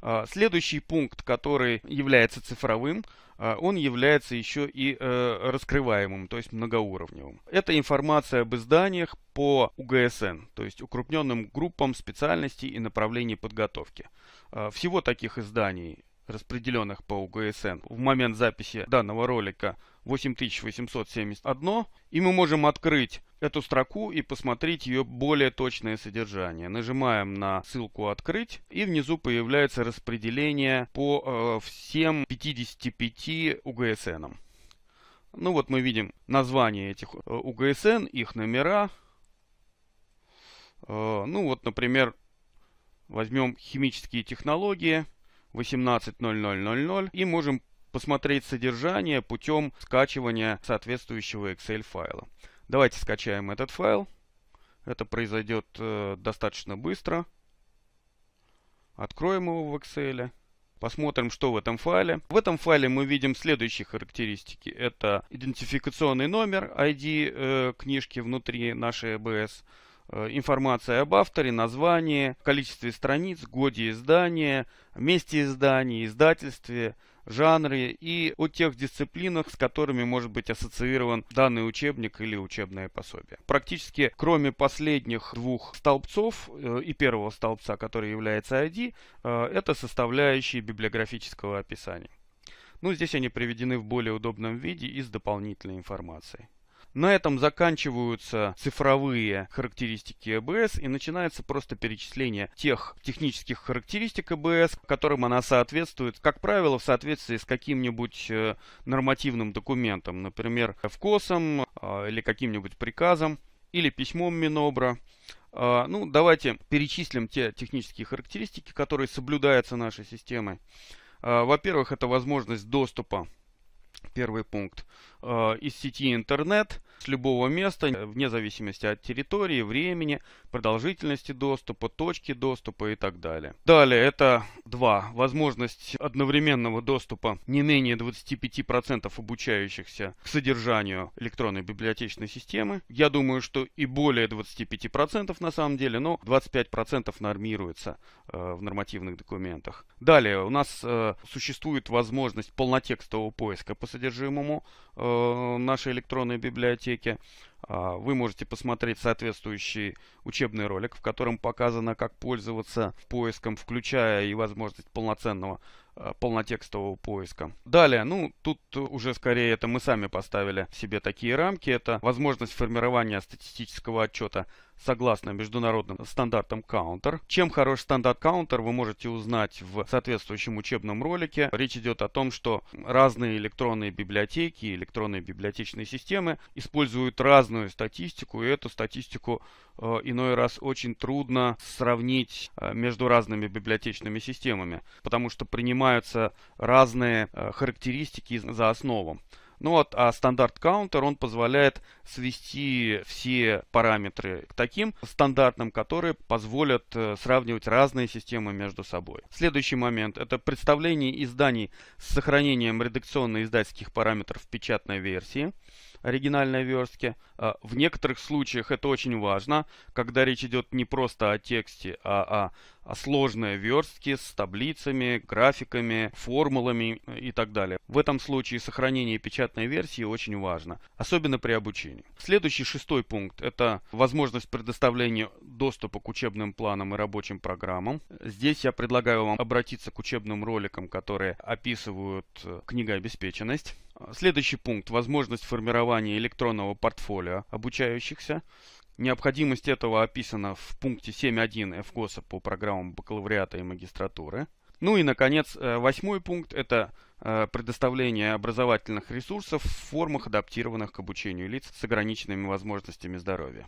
А, следующий пункт, который является цифровым, а, он является еще и э, раскрываемым, то есть многоуровневым. Это информация об изданиях по УГСН, то есть укрупненным группам специальностей и направлений подготовки. А, всего таких изданий распределенных по УГСН в момент записи данного ролика 8871, и мы можем открыть эту строку и посмотреть ее более точное содержание. Нажимаем на ссылку «Открыть» и внизу появляется распределение по э, всем 55 УГСН. Ну вот мы видим название этих э, УГСН, их номера. Э, ну вот, например, возьмем химические технологии 18.00.00 и можем посмотреть содержание путем скачивания соответствующего Excel файла. Давайте скачаем этот файл. Это произойдет э, достаточно быстро. Откроем его в Excel. Посмотрим, что в этом файле. В этом файле мы видим следующие характеристики. Это идентификационный номер, ID э, книжки внутри нашей ABS, э, информация об авторе, название, количестве страниц, годе издания, месте издания, издательстве, жанре и о тех дисциплинах, с которыми может быть ассоциирован данный учебник или учебное пособие. Практически кроме последних двух столбцов э, и первого столбца, который является ID, э, это составляющие библиографического описания. Ну, здесь они приведены в более удобном виде и с дополнительной информацией. На этом заканчиваются цифровые характеристики ЭБС и начинается просто перечисление тех технических характеристик ЭБС, которым она соответствует, как правило, в соответствии с каким-нибудь э, нормативным документом, например, ФКОСом а, или каким-нибудь приказом или письмом Минобра. А, ну, давайте перечислим те технические характеристики, которые соблюдаются нашей системой. А, во-первых, это возможность доступа Первый пункт. Э, из сети интернет с любого места, вне зависимости от территории, времени, продолжительности доступа, точки доступа и так далее. Далее это два: Возможность одновременного доступа не менее 25% обучающихся к содержанию электронной библиотечной системы. Я думаю, что и более 25% на самом деле, но 25% нормируется э, в нормативных документах. Далее у нас э, существует возможность полнотекстового поиска по содержимому э, нашей электронной библиотеки библиотеке. А, вы можете посмотреть соответствующий учебный ролик, в котором показано, как пользоваться поиском, включая и возможность полноценного а, полнотекстового поиска. Далее, ну, тут уже скорее это мы сами поставили себе такие рамки. Это возможность формирования статистического отчета согласно международным стандартам Counter. Чем хорош стандарт Counter, вы можете узнать в соответствующем учебном ролике. Речь идет о том, что разные электронные библиотеки, электронные библиотечные системы используют разную статистику, и эту статистику э, иной раз очень трудно сравнить э, между разными библиотечными системами, потому что принимаются разные э, характеристики за основу. Ну вот, а стандарт counter, он позволяет свести все параметры к таким стандартным, которые позволят э, сравнивать разные системы между собой. Следующий момент – это представление изданий с сохранением редакционно-издательских параметров в печатной версии оригинальной верстке. А, в некоторых случаях это очень важно, когда речь идет не просто о тексте, а о, о сложной верстке с таблицами, графиками, формулами э, и так далее. В этом случае сохранение печатной версии очень важно, особенно при обучении. Следующий шестой пункт – это возможность предоставления доступа к учебным планам и рабочим программам. Здесь я предлагаю вам обратиться к учебным роликам, которые описывают э, книгообеспеченность. Следующий пункт – возможность формирования формирования электронного портфолио обучающихся. Необходимость этого описана в пункте 7.1 ФГОСа по программам бакалавриата и магистратуры. Ну и, наконец, э, восьмой пункт – это э, предоставление образовательных ресурсов в формах, адаптированных к обучению лиц с ограниченными возможностями здоровья.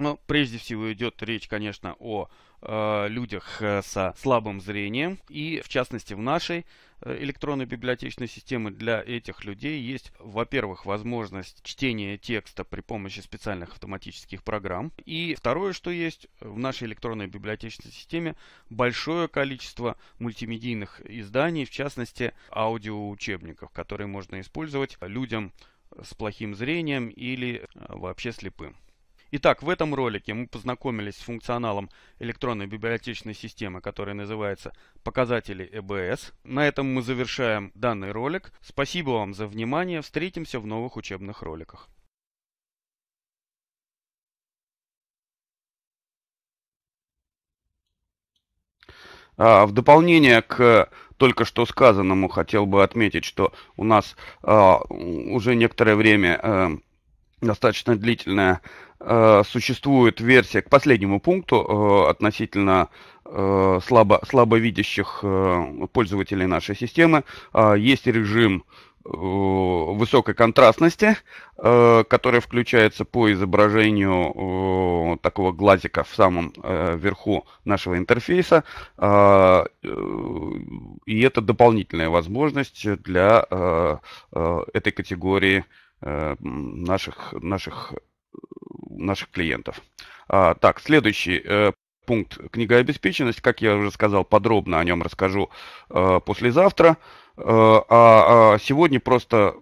Но ну, прежде всего идет речь, конечно, о э, людях э, со слабым зрением. И в частности в нашей э, электронной библиотечной системы для этих людей есть, во-первых, возможность чтения текста при помощи специальных автоматических программ. И второе, что есть в нашей электронной библиотечной системе, большое количество мультимедийных изданий, в частности аудиоучебников, которые можно использовать людям с плохим зрением или э, вообще слепым. Итак, в этом ролике мы познакомились с функционалом электронной библиотечной системы, который называется «Показатели ЭБС». На этом мы завершаем данный ролик. Спасибо вам за внимание. Встретимся в новых учебных роликах. А, в дополнение к только что сказанному хотел бы отметить, что у нас а, уже некоторое время э, достаточно длительная Э, существует версия к последнему пункту э, относительно э, слабо, слабовидящих пользователей нашей системы. А, есть режим высокой контрастности, который включается по изображению такого глазика в самом верху нашего интерфейса. А, и это дополнительная возможность для этой категории наших, наших наших клиентов. А, так, следующий э, пункт книгообеспеченность. Как я уже сказал, подробно о нем расскажу э, послезавтра. Э, а, а сегодня просто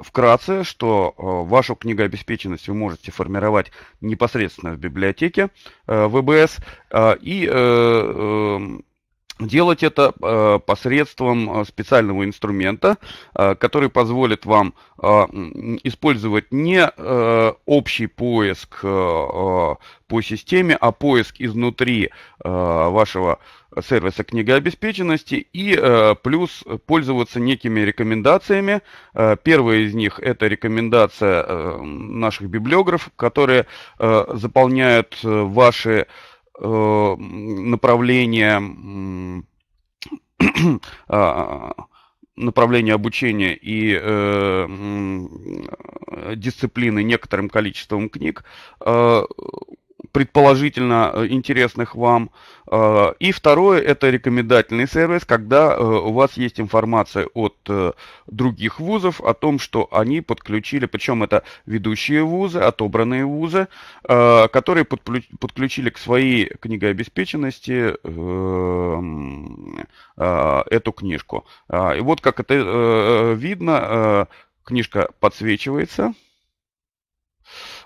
вкратце, что э, вашу книгообеспеченность вы можете формировать непосредственно в библиотеке э, ВБС э, и э, э, Делать это э, посредством э, специального инструмента, э, который позволит вам использовать не общий поиск по системе, а поиск изнутри вашего сервиса книгообеспеченности и плюс пользоваться некими рекомендациями. Э, первая из них это рекомендация наших библиографов, которые заполняют ваши Э, направление а, направление обучения и э, э, дисциплины некоторым количеством книг, предположительно э, интересных вам. Э, и второе – это рекомендательный сервис, когда э, у вас есть информация от других вузов о том, что они подключили, причем это ведущие вузы, отобранные вузы, которые подключили к своей книгообеспеченности эм, эту книжку. И вот как это видно, книжка подсвечивается –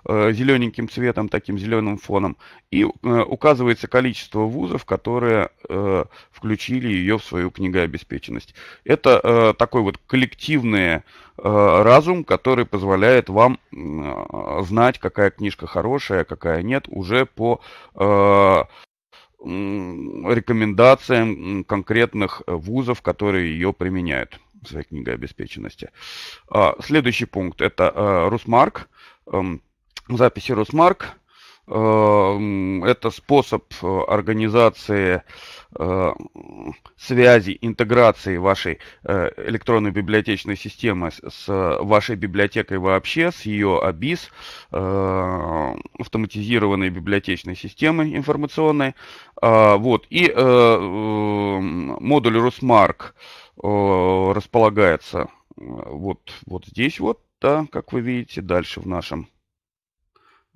Э, зелененьким цветом, таким зеленым фоном. И э, указывается количество вузов, которые э, включили ее в свою книгообеспеченность. Это такой вот коллективный разум, который позволяет вам знать, какая книжка хорошая, а какая нет, уже по рекомендациям конкретных вузов, которые ее применяют в своей книгообеспеченности. А, следующий пункт – это Русмарк. Um, записи Росмарк. Э, это способ э, организации э, связи, интеграции вашей электронной библиотечной системы с вашей библиотекой вообще, с ее АБИС, автоматизированной библиотечной системой информационной. А, вот. И модуль Росмарк располагается вот, вот здесь вот, да, как вы видите, дальше в нашем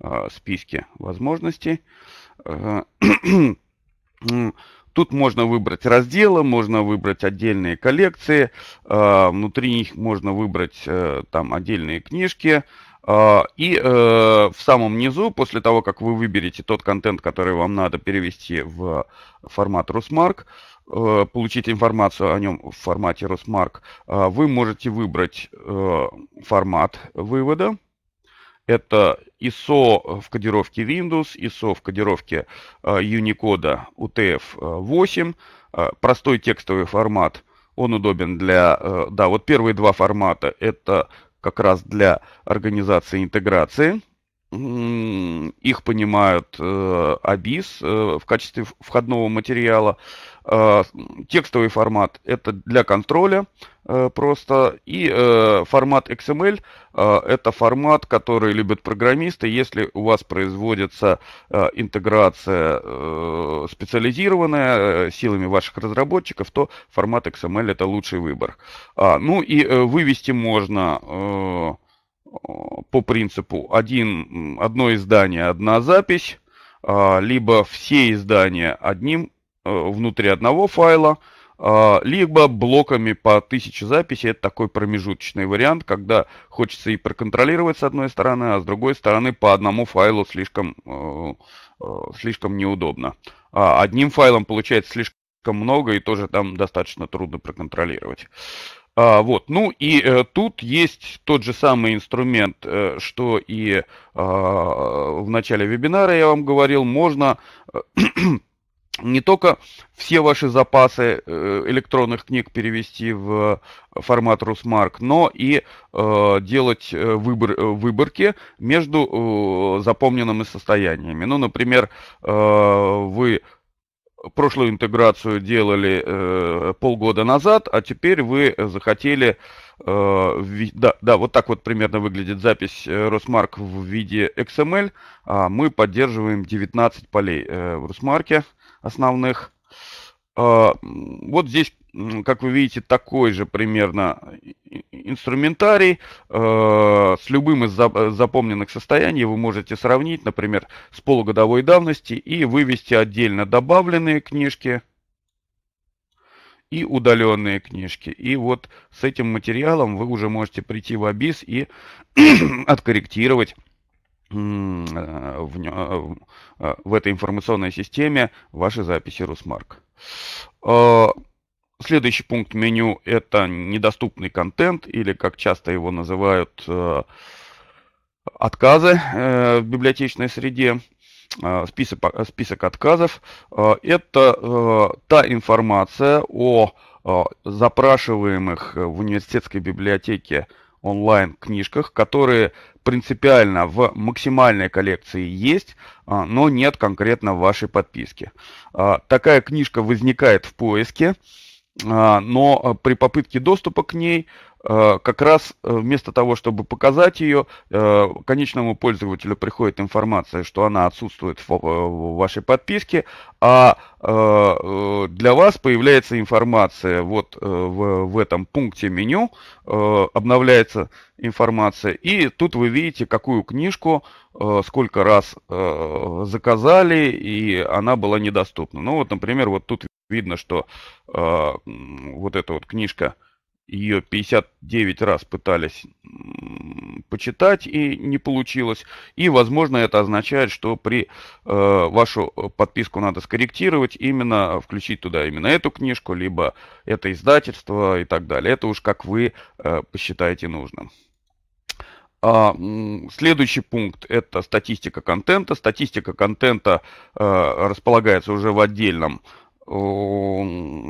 а, списке возможностей. Тут можно выбрать разделы, можно выбрать отдельные коллекции, а, внутри них можно выбрать э, там отдельные книжки. А, и э, в самом низу, после того, как вы выберете тот контент, который вам надо перевести в формат Русмарк, э, получить информацию о нем в формате Русмарк, вы можете выбрать формат вывода. Это ISO в кодировке Windows, ISO в кодировке э, Unicode UTF-8, э, простой текстовый формат, он удобен для, э, да, вот первые два формата, это как раз для организации интеграции, их понимают э, ABIS в качестве входного материала. Э, текстовый формат – это для контроля э, просто. И э, формат XML – это формат, который любят программисты. Если у вас производится интеграция специализированная силами ваших разработчиков, то формат XML – это лучший выбор. А, ну и вывести можно по принципу один, одно издание, одна запись, а, либо все издания одним Э, внутри одного файла, а, либо блоками по 1000 записей. Это такой промежуточный вариант, когда хочется и проконтролировать с одной стороны, а с другой стороны по одному файлу слишком, э, э, слишком неудобно. А, одним файлом получается слишком много и тоже там достаточно трудно проконтролировать. А, вот. Ну и э, тут есть тот же самый инструмент, э, что и э, в начале вебинара я вам говорил, можно не только все ваши запасы э, электронных книг перевести в э, формат Русмарк, но и э, делать выбор, выборки между запомненными состояниями. Ну, например, вы прошлую интеграцию делали полгода назад, а теперь вы захотели... да, да, вот так вот примерно выглядит запись э, Росмарк в виде XML. А мы поддерживаем 19 полей в Росмарке основных. А, вот здесь, как вы видите, такой же примерно инструментарий. А, с любым из запомненных состояний вы можете сравнить, например, с полугодовой давности и вывести отдельно добавленные книжки и удаленные книжки. И вот с этим материалом вы уже можете прийти в АБИС и откорректировать Э, в, э, в этой информационной системе ваши записи Русмарк. Э, следующий пункт меню – это недоступный контент, или, как часто его называют, отказы в библиотечной среде список, список отказов. Это та информация о запрашиваемых в университетской библиотеке онлайн-книжках, которые принципиально в максимальной коллекции есть, а, но нет конкретно в вашей подписке. А, такая книжка возникает в поиске, а, но при попытке доступа к ней Э, как раз э, вместо того, чтобы показать ее, э, конечному пользователю приходит информация, что она отсутствует в вашей подписке, а для вас появляется информация вот в, этом пункте меню, обновляется информация, и тут вы видите, какую книжку, сколько раз заказали, и она была недоступна. Ну вот, например, вот тут видно, что вот эта вот книжка – ее 59 раз пытались почитать и не получилось. И, возможно, это означает, что при э, вашу подписку надо скорректировать, именно включить туда именно эту книжку, либо это издательство и так далее. Это уж как вы э, посчитаете нужным. А, следующий пункт – это статистика контента. Статистика контента э, располагается уже в отдельном э, по,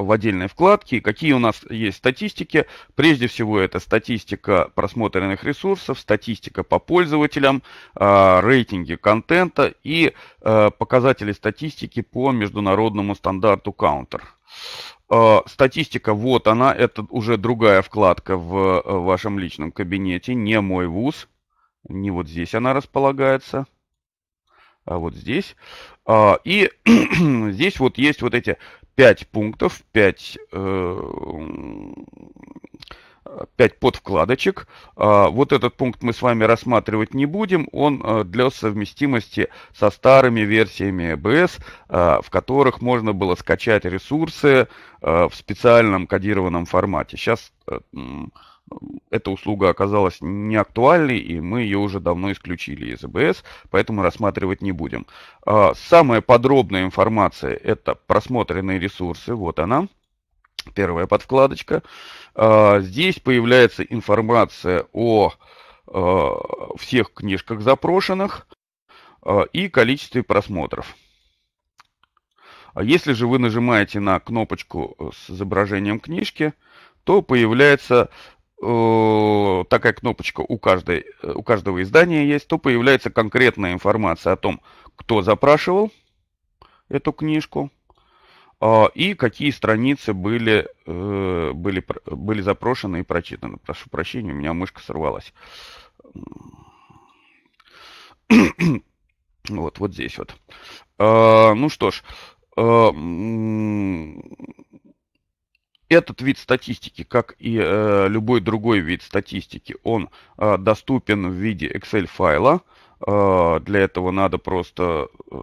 в отдельной вкладке. Какие у нас есть статистики? Прежде всего это статистика просмотренных ресурсов, статистика по пользователям, а, рейтинги контента и а, показатели статистики по международному стандарту Counter. А, статистика, вот она, это уже другая вкладка в э, вашем личном кабинете, не мой вуз, не вот здесь она располагается, а вот здесь. А, и здесь вот есть вот эти пять пунктов, пять, э, пять подвкладочек. А, вот этот пункт мы с вами рассматривать не будем. Он э, для совместимости со старыми версиями EBS, э, в которых можно было скачать ресурсы в специальном кодированном формате. Сейчас эта услуга оказалась не актуальной, и мы ее уже давно исключили из ЭБС, поэтому рассматривать не будем. А, самая подробная информация – это просмотренные ресурсы, вот она. Первая подвкладочка. А, здесь появляется информация о а, всех книжках запрошенных и количестве просмотров. Если же вы нажимаете на кнопочку э, с изображением книжки, то появляется Э, такая кнопочка у, каждой, э, у каждого издания есть, то появляется конкретная информация о том, кто запрашивал эту книжку а, и какие страницы были, э, были, были запрошены и прочитаны. Прошу прощения, у меня мышка сорвалась. Вот, вот здесь вот. А, ну что ж, а, этот вид статистики, как и э, любой другой вид статистики, он э, доступен в виде Excel файла. Э, для этого надо просто... Э,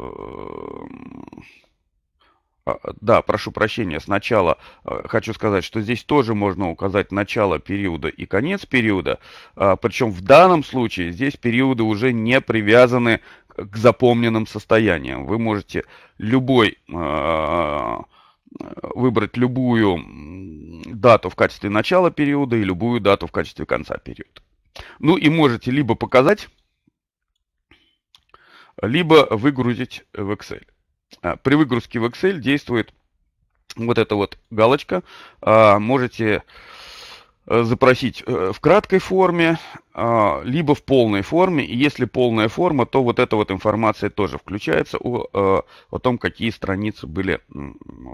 а, да, прошу прощения, сначала э, хочу сказать, что здесь тоже можно указать начало периода и конец периода. Э, Причем в данном случае здесь периоды уже не привязаны к запомненным состояниям. Вы можете любой э, выбрать любую дату в качестве начала периода и любую дату в качестве конца периода. Ну и можете либо показать, либо выгрузить в Excel. А, при выгрузке в Excel действует вот эта вот галочка. А, можете Э, запросить э, в краткой форме, э, либо в полной форме. И если полная форма, то вот эта вот информация тоже включается о, о том, какие страницы были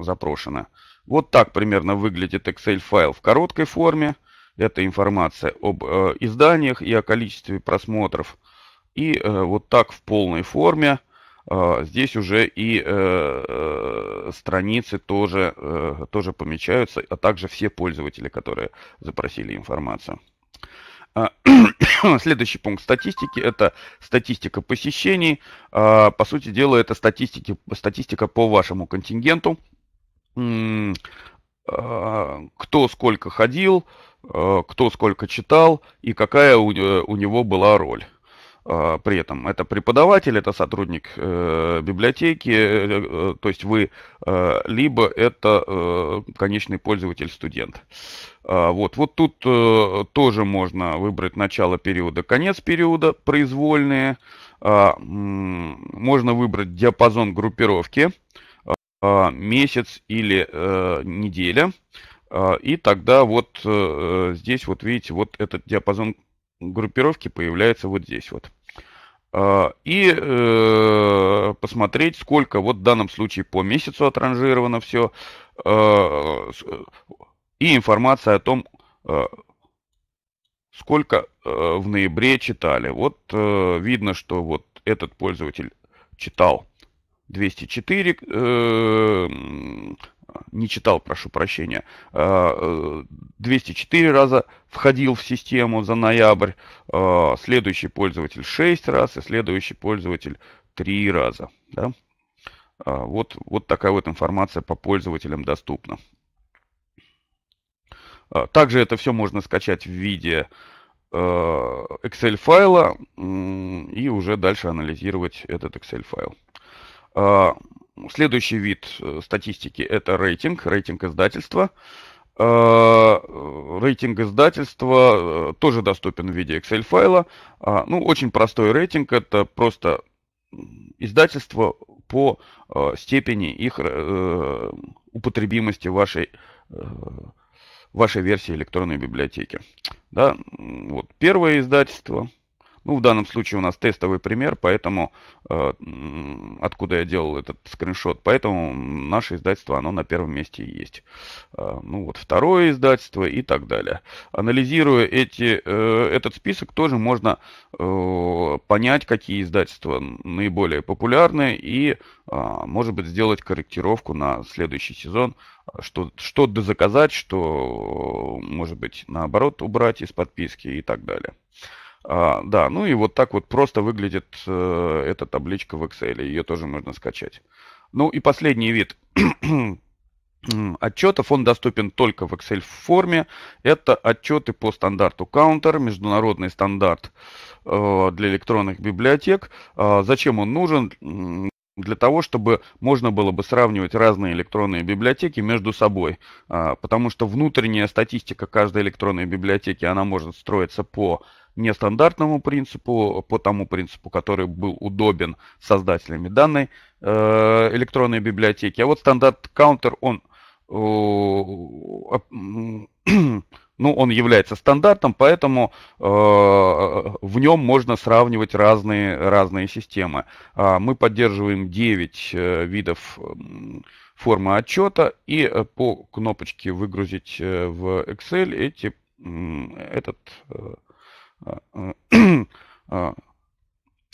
запрошены. Вот так примерно выглядит Excel-файл в короткой форме. Это информация об изданиях и о количестве просмотров. И вот так в полной форме – а, здесь уже и э, э, страницы тоже, э, тоже помечаются, а также все пользователи, которые запросили информацию. А, следующий пункт статистики – это статистика посещений. А, по сути дела, это статистики, статистика по вашему контингенту. Кто сколько ходил, кто сколько читал и какая у, э, у него была роль. А, при этом это преподаватель, это сотрудник э, библиотеки, э, э, то есть вы, либо это конечный пользователь, студент. А, вот, вот тут тоже можно выбрать начало периода, конец периода, произвольные. А, можно выбрать диапазон группировки, месяц или неделя. И тогда вот здесь вот видите, вот этот диапазон группировки появляется вот здесь вот. А, и э, посмотреть, сколько вот в данном случае по месяцу отранжировано все. А, и информация о том, а, сколько в ноябре читали. Вот э, видно, что вот этот пользователь читал 204 не читал, прошу прощения, 204 э, э, раза входил в систему за ноябрь, э, следующий пользователь 6 раз и следующий пользователь 3 раза. Да? Вот, вот такая вот информация по пользователям доступна. Также это все можно скачать в виде Excel файла и уже дальше анализировать этот Excel файл. Следующий вид э, статистики – это рейтинг, рейтинг издательства. Э, рейтинг издательства э, тоже доступен в виде Excel-файла. А, ну, очень простой рейтинг – это просто издательство по степени их употребимости вашей, вашей версии электронной библиотеки. Да? Вот первое издательство – ну, в данном случае у нас тестовый пример, поэтому э, откуда я делал этот скриншот, поэтому наше издательство, оно на первом месте есть. Э, ну вот второе издательство и так далее. Анализируя эти, э, этот список, тоже можно э, понять, какие издательства наиболее популярны и, э, может быть, сделать корректировку на следующий сезон, что, что дозаказать, что, может быть, наоборот убрать из подписки и так далее. А, да, ну и вот так вот просто выглядит э, эта табличка в Excel. Ее тоже можно скачать. Ну и последний вид отчетов, он доступен только в Excel форме. Это отчеты по стандарту Counter, международный стандарт э, для электронных библиотек. Э, зачем он нужен? для того, чтобы можно было бы сравнивать разные электронные библиотеки между собой, а, потому что внутренняя статистика каждой электронной библиотеки, она может строиться по нестандартному принципу, по тому принципу, который был удобен создателями данной э, электронной библиотеки. А вот стандарт Counter он, э, ну, он является стандартом, поэтому э, в нем можно сравнивать разные, разные системы. А, мы поддерживаем 9 видов формы отчета и по кнопочке «Выгрузить в Excel» эти, этот а, а, а,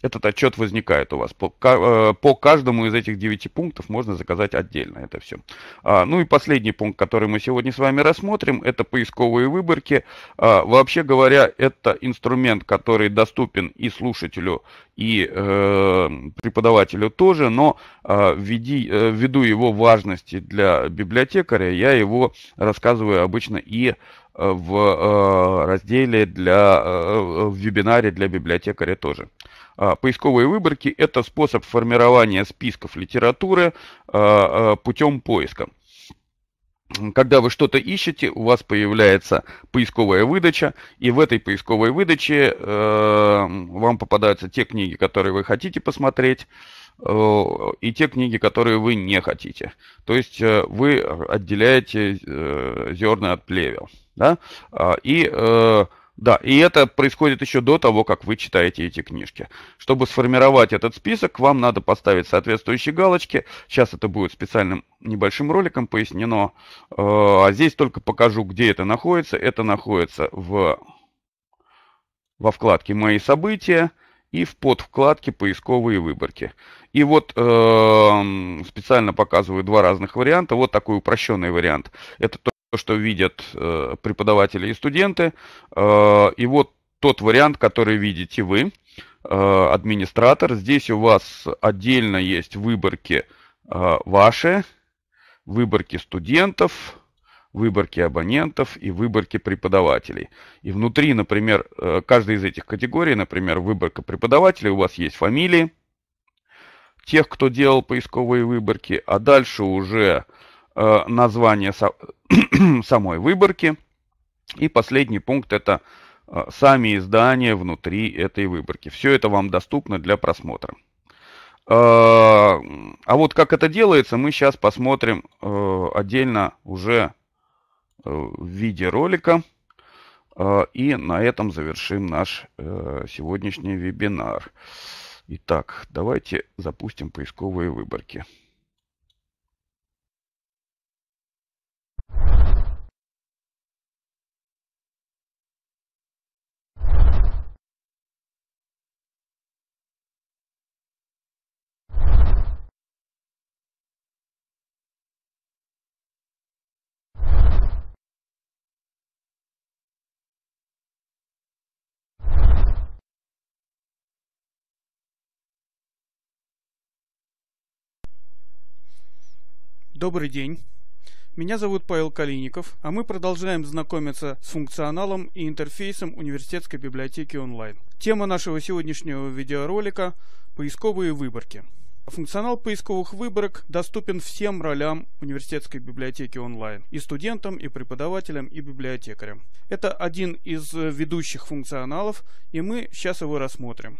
этот отчет возникает у вас. По, э, по каждому из этих 9 пунктов можно заказать отдельно это все. Ну и последний пункт, который мы сегодня с вами рассмотрим, это поисковые выборки. Вообще говоря, это инструмент, который доступен и слушателю, и э, преподавателю тоже, но э, ввиду его важности для библиотекаря, я его рассказываю обычно и в э, разделе для, э, в вебинаре для библиотекаря тоже. А, поисковые выборки – это способ формирования списков литературы э, путем поиска когда вы что-то ищете, у вас появляется поисковая выдача, и в этой поисковой выдаче э, вам попадаются те книги, которые вы хотите посмотреть, э, и те книги, которые вы не хотите. То есть э, вы отделяете э, зерна от плевел. Да? А, и э, да, и это происходит еще до того, как вы читаете эти книжки. Чтобы сформировать этот список, вам надо поставить соответствующие галочки. Сейчас это будет специальным небольшим роликом пояснено. Э, а здесь только покажу, где это находится. Это находится в, во вкладке «Мои события» и в подвкладке «Поисковые выборки». И вот эм, специально показываю два разных варианта. Вот такой упрощенный вариант. Это то, что видят э, преподаватели и студенты. Э, и вот тот вариант, который видите вы, э, администратор. Здесь у вас отдельно есть выборки э, ваши, выборки студентов, выборки абонентов и выборки преподавателей. И внутри, например, э, каждой из этих категорий, например, выборка преподавателей, у вас есть фамилии тех, кто делал поисковые выборки, а дальше уже Э, название самой выборки. И последний пункт это э, сами издания внутри этой выборки. Все это вам доступно для просмотра. Э, а вот как это делается, мы сейчас посмотрим отдельно уже в виде ролика. И на этом завершим наш сегодняшний вебинар. Итак, давайте запустим поисковые выборки. Добрый день. Меня зовут Павел Калиников, а мы продолжаем знакомиться с функционалом и интерфейсом университетской библиотеки онлайн. Тема нашего сегодняшнего видеоролика – поисковые выборки. Функционал поисковых выборок доступен всем ролям университетской библиотеки онлайн – и студентам, и преподавателям, и библиотекарям. Это один из ведущих функционалов, и мы сейчас его рассмотрим.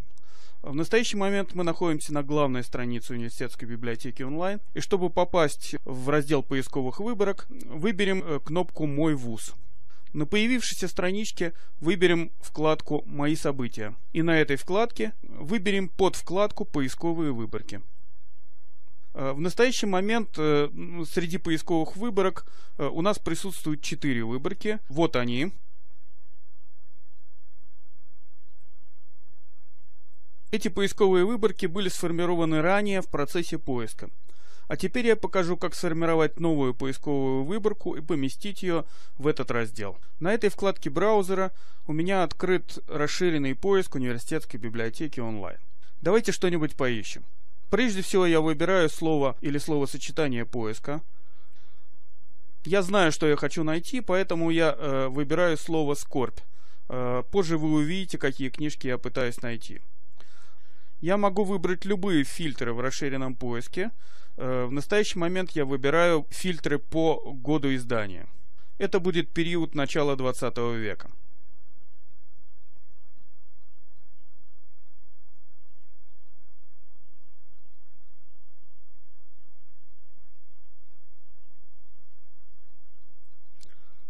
В настоящий момент мы находимся на главной странице университетской библиотеки онлайн. И чтобы попасть в раздел поисковых выборок, выберем э, кнопку «Мой вуз». На появившейся страничке выберем вкладку «Мои события». И на этой вкладке выберем под вкладку «Поисковые выборки». Э, в настоящий момент э, среди поисковых выборок у нас присутствуют четыре выборки. Вот они. Эти поисковые выборки были сформированы ранее в процессе поиска. А теперь я покажу, как сформировать новую поисковую выборку и поместить ее в этот раздел. На этой вкладке браузера у меня открыт расширенный поиск университетской библиотеки онлайн. Давайте что-нибудь поищем. Прежде всего я выбираю слово или словосочетание поиска. Я знаю, что я хочу найти, поэтому я э, выбираю слово «скорбь». Э, позже вы увидите, какие книжки я пытаюсь найти. Я могу выбрать любые фильтры в расширенном поиске. Э, в настоящий момент я выбираю фильтры по году издания. Это будет период начала 20 века.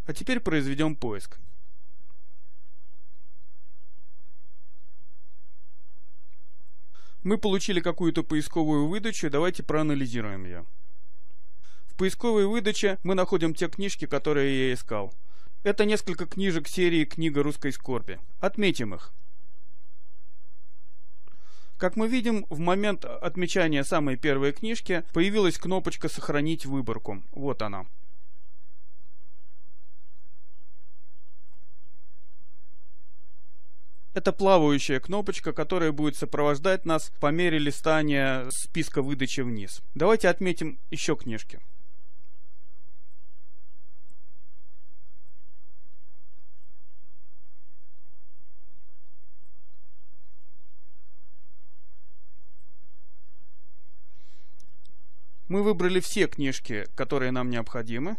А теперь произведем поиск. Мы получили какую-то поисковую выдачу, давайте проанализируем ее. В поисковой выдаче мы находим те книжки, которые я искал. Это несколько книжек серии «Книга русской скорби». Отметим их. Как мы видим, в момент отмечания самой первой книжки появилась кнопочка «Сохранить выборку». Вот она. Это плавающая кнопочка, которая будет сопровождать нас по мере листания списка выдачи вниз. Давайте отметим еще книжки. Мы выбрали все книжки, которые нам необходимы.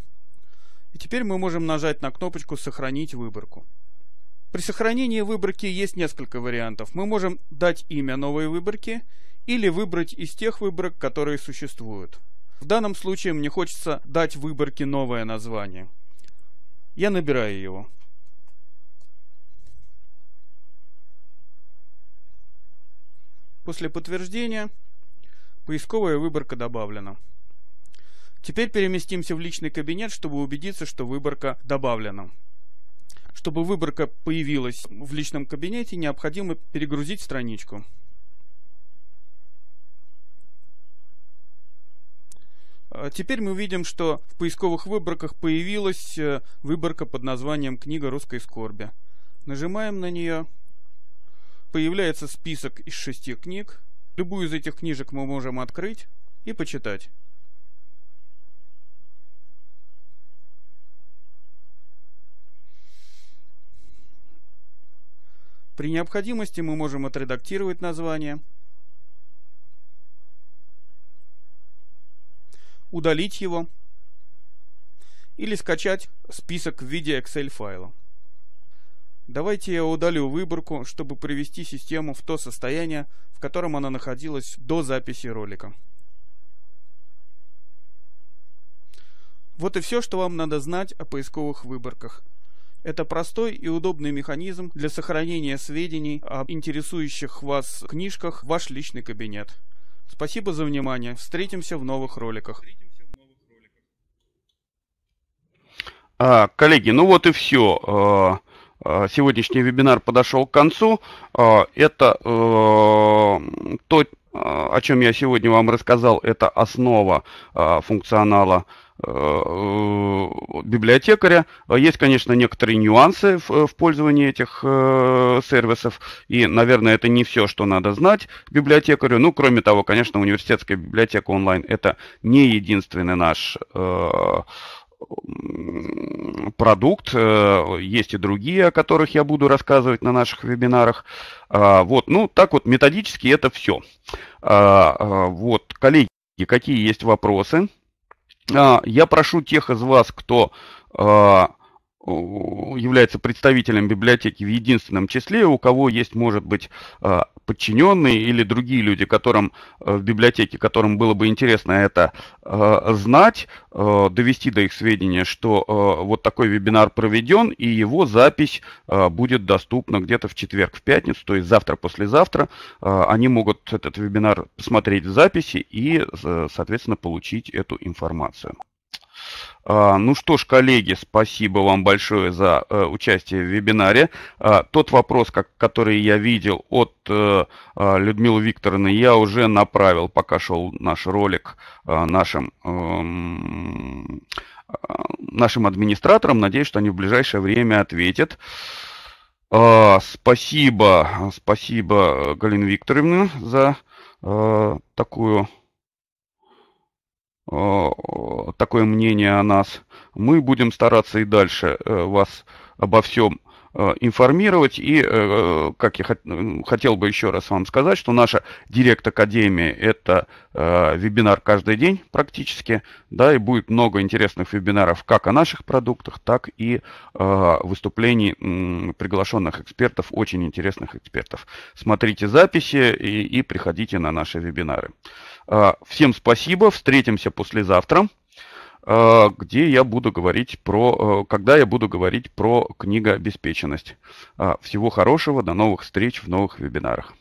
И теперь мы можем нажать на кнопочку «Сохранить выборку». При сохранении выборки есть несколько вариантов. Мы можем дать имя новой выборке или выбрать из тех выборок, которые существуют. В данном случае мне хочется дать выборке новое название. Я набираю его. После подтверждения поисковая выборка добавлена. Теперь переместимся в личный кабинет, чтобы убедиться, что выборка добавлена. Чтобы выборка появилась в личном кабинете, необходимо перегрузить страничку. А теперь мы видим, что в поисковых выборках появилась э, выборка под названием «Книга русской скорби». Нажимаем на нее. Появляется список из шести книг. Любую из этих книжек мы можем открыть и почитать. При необходимости мы можем отредактировать название, удалить его или скачать список в виде Excel-файла. Давайте я удалю выборку, чтобы привести систему в то состояние, в котором она находилась до записи ролика. Вот и все, что вам надо знать о поисковых выборках. Это простой и удобный механизм для сохранения сведений об интересующих вас книжках в ваш личный кабинет. Спасибо за внимание. Встретимся в новых роликах. А, коллеги, ну вот и все. А, а, сегодняшний вебинар подошел к концу. А, это то, о чем я сегодня вам рассказал, это основа функционала Э, библиотекаря. Э, есть, конечно, некоторые нюансы в, э, в пользовании этих э, сервисов, и, наверное, это не все, что надо знать библиотекарю. Ну, кроме того, конечно, университетская библиотека онлайн – это не единственный наш э, продукт. Есть и другие, о которых я буду рассказывать на наших вебинарах. А, вот, ну, так вот, методически это все. А, вот, коллеги, какие есть вопросы? А, я прошу тех из вас, кто а, является представителем библиотеки в единственном числе, у кого есть, может быть, а, подчиненные или другие люди, которым э, в библиотеке, которым было бы интересно это э, знать, э, довести до их сведения, что вот такой вебинар проведен, и его запись будет доступна где-то в четверг, в пятницу, то есть завтра, послезавтра. Они могут этот вебинар посмотреть в записи и, соответственно, получить эту информацию. А, ну что ж, коллеги, спасибо вам большое за э, участие в вебинаре. А, тот вопрос, который я видел от э, а, Людмилы Викторовны, я уже направил, пока шел наш ролик э, нашим эм, нашим администраторам. Надеюсь, что они в ближайшее время ответят. Спасибо, спасибо, Галина Викторовна, за такую Э, такое мнение о нас. Мы будем стараться и дальше э, вас обо всем Э, информировать. И, э, как я хотел бы еще раз вам сказать, что наша Директ-Академия – это э, вебинар каждый день практически, да, и будет много интересных вебинаров как о наших продуктах, так и выступлений приглашенных экспертов, очень интересных экспертов. Смотрите записи и, и приходите на наши вебинары. Всем спасибо, встретимся послезавтра. А, где я буду говорить про, э, когда я буду говорить про книга «Обеспеченность». А, всего хорошего, до новых встреч в новых вебинарах.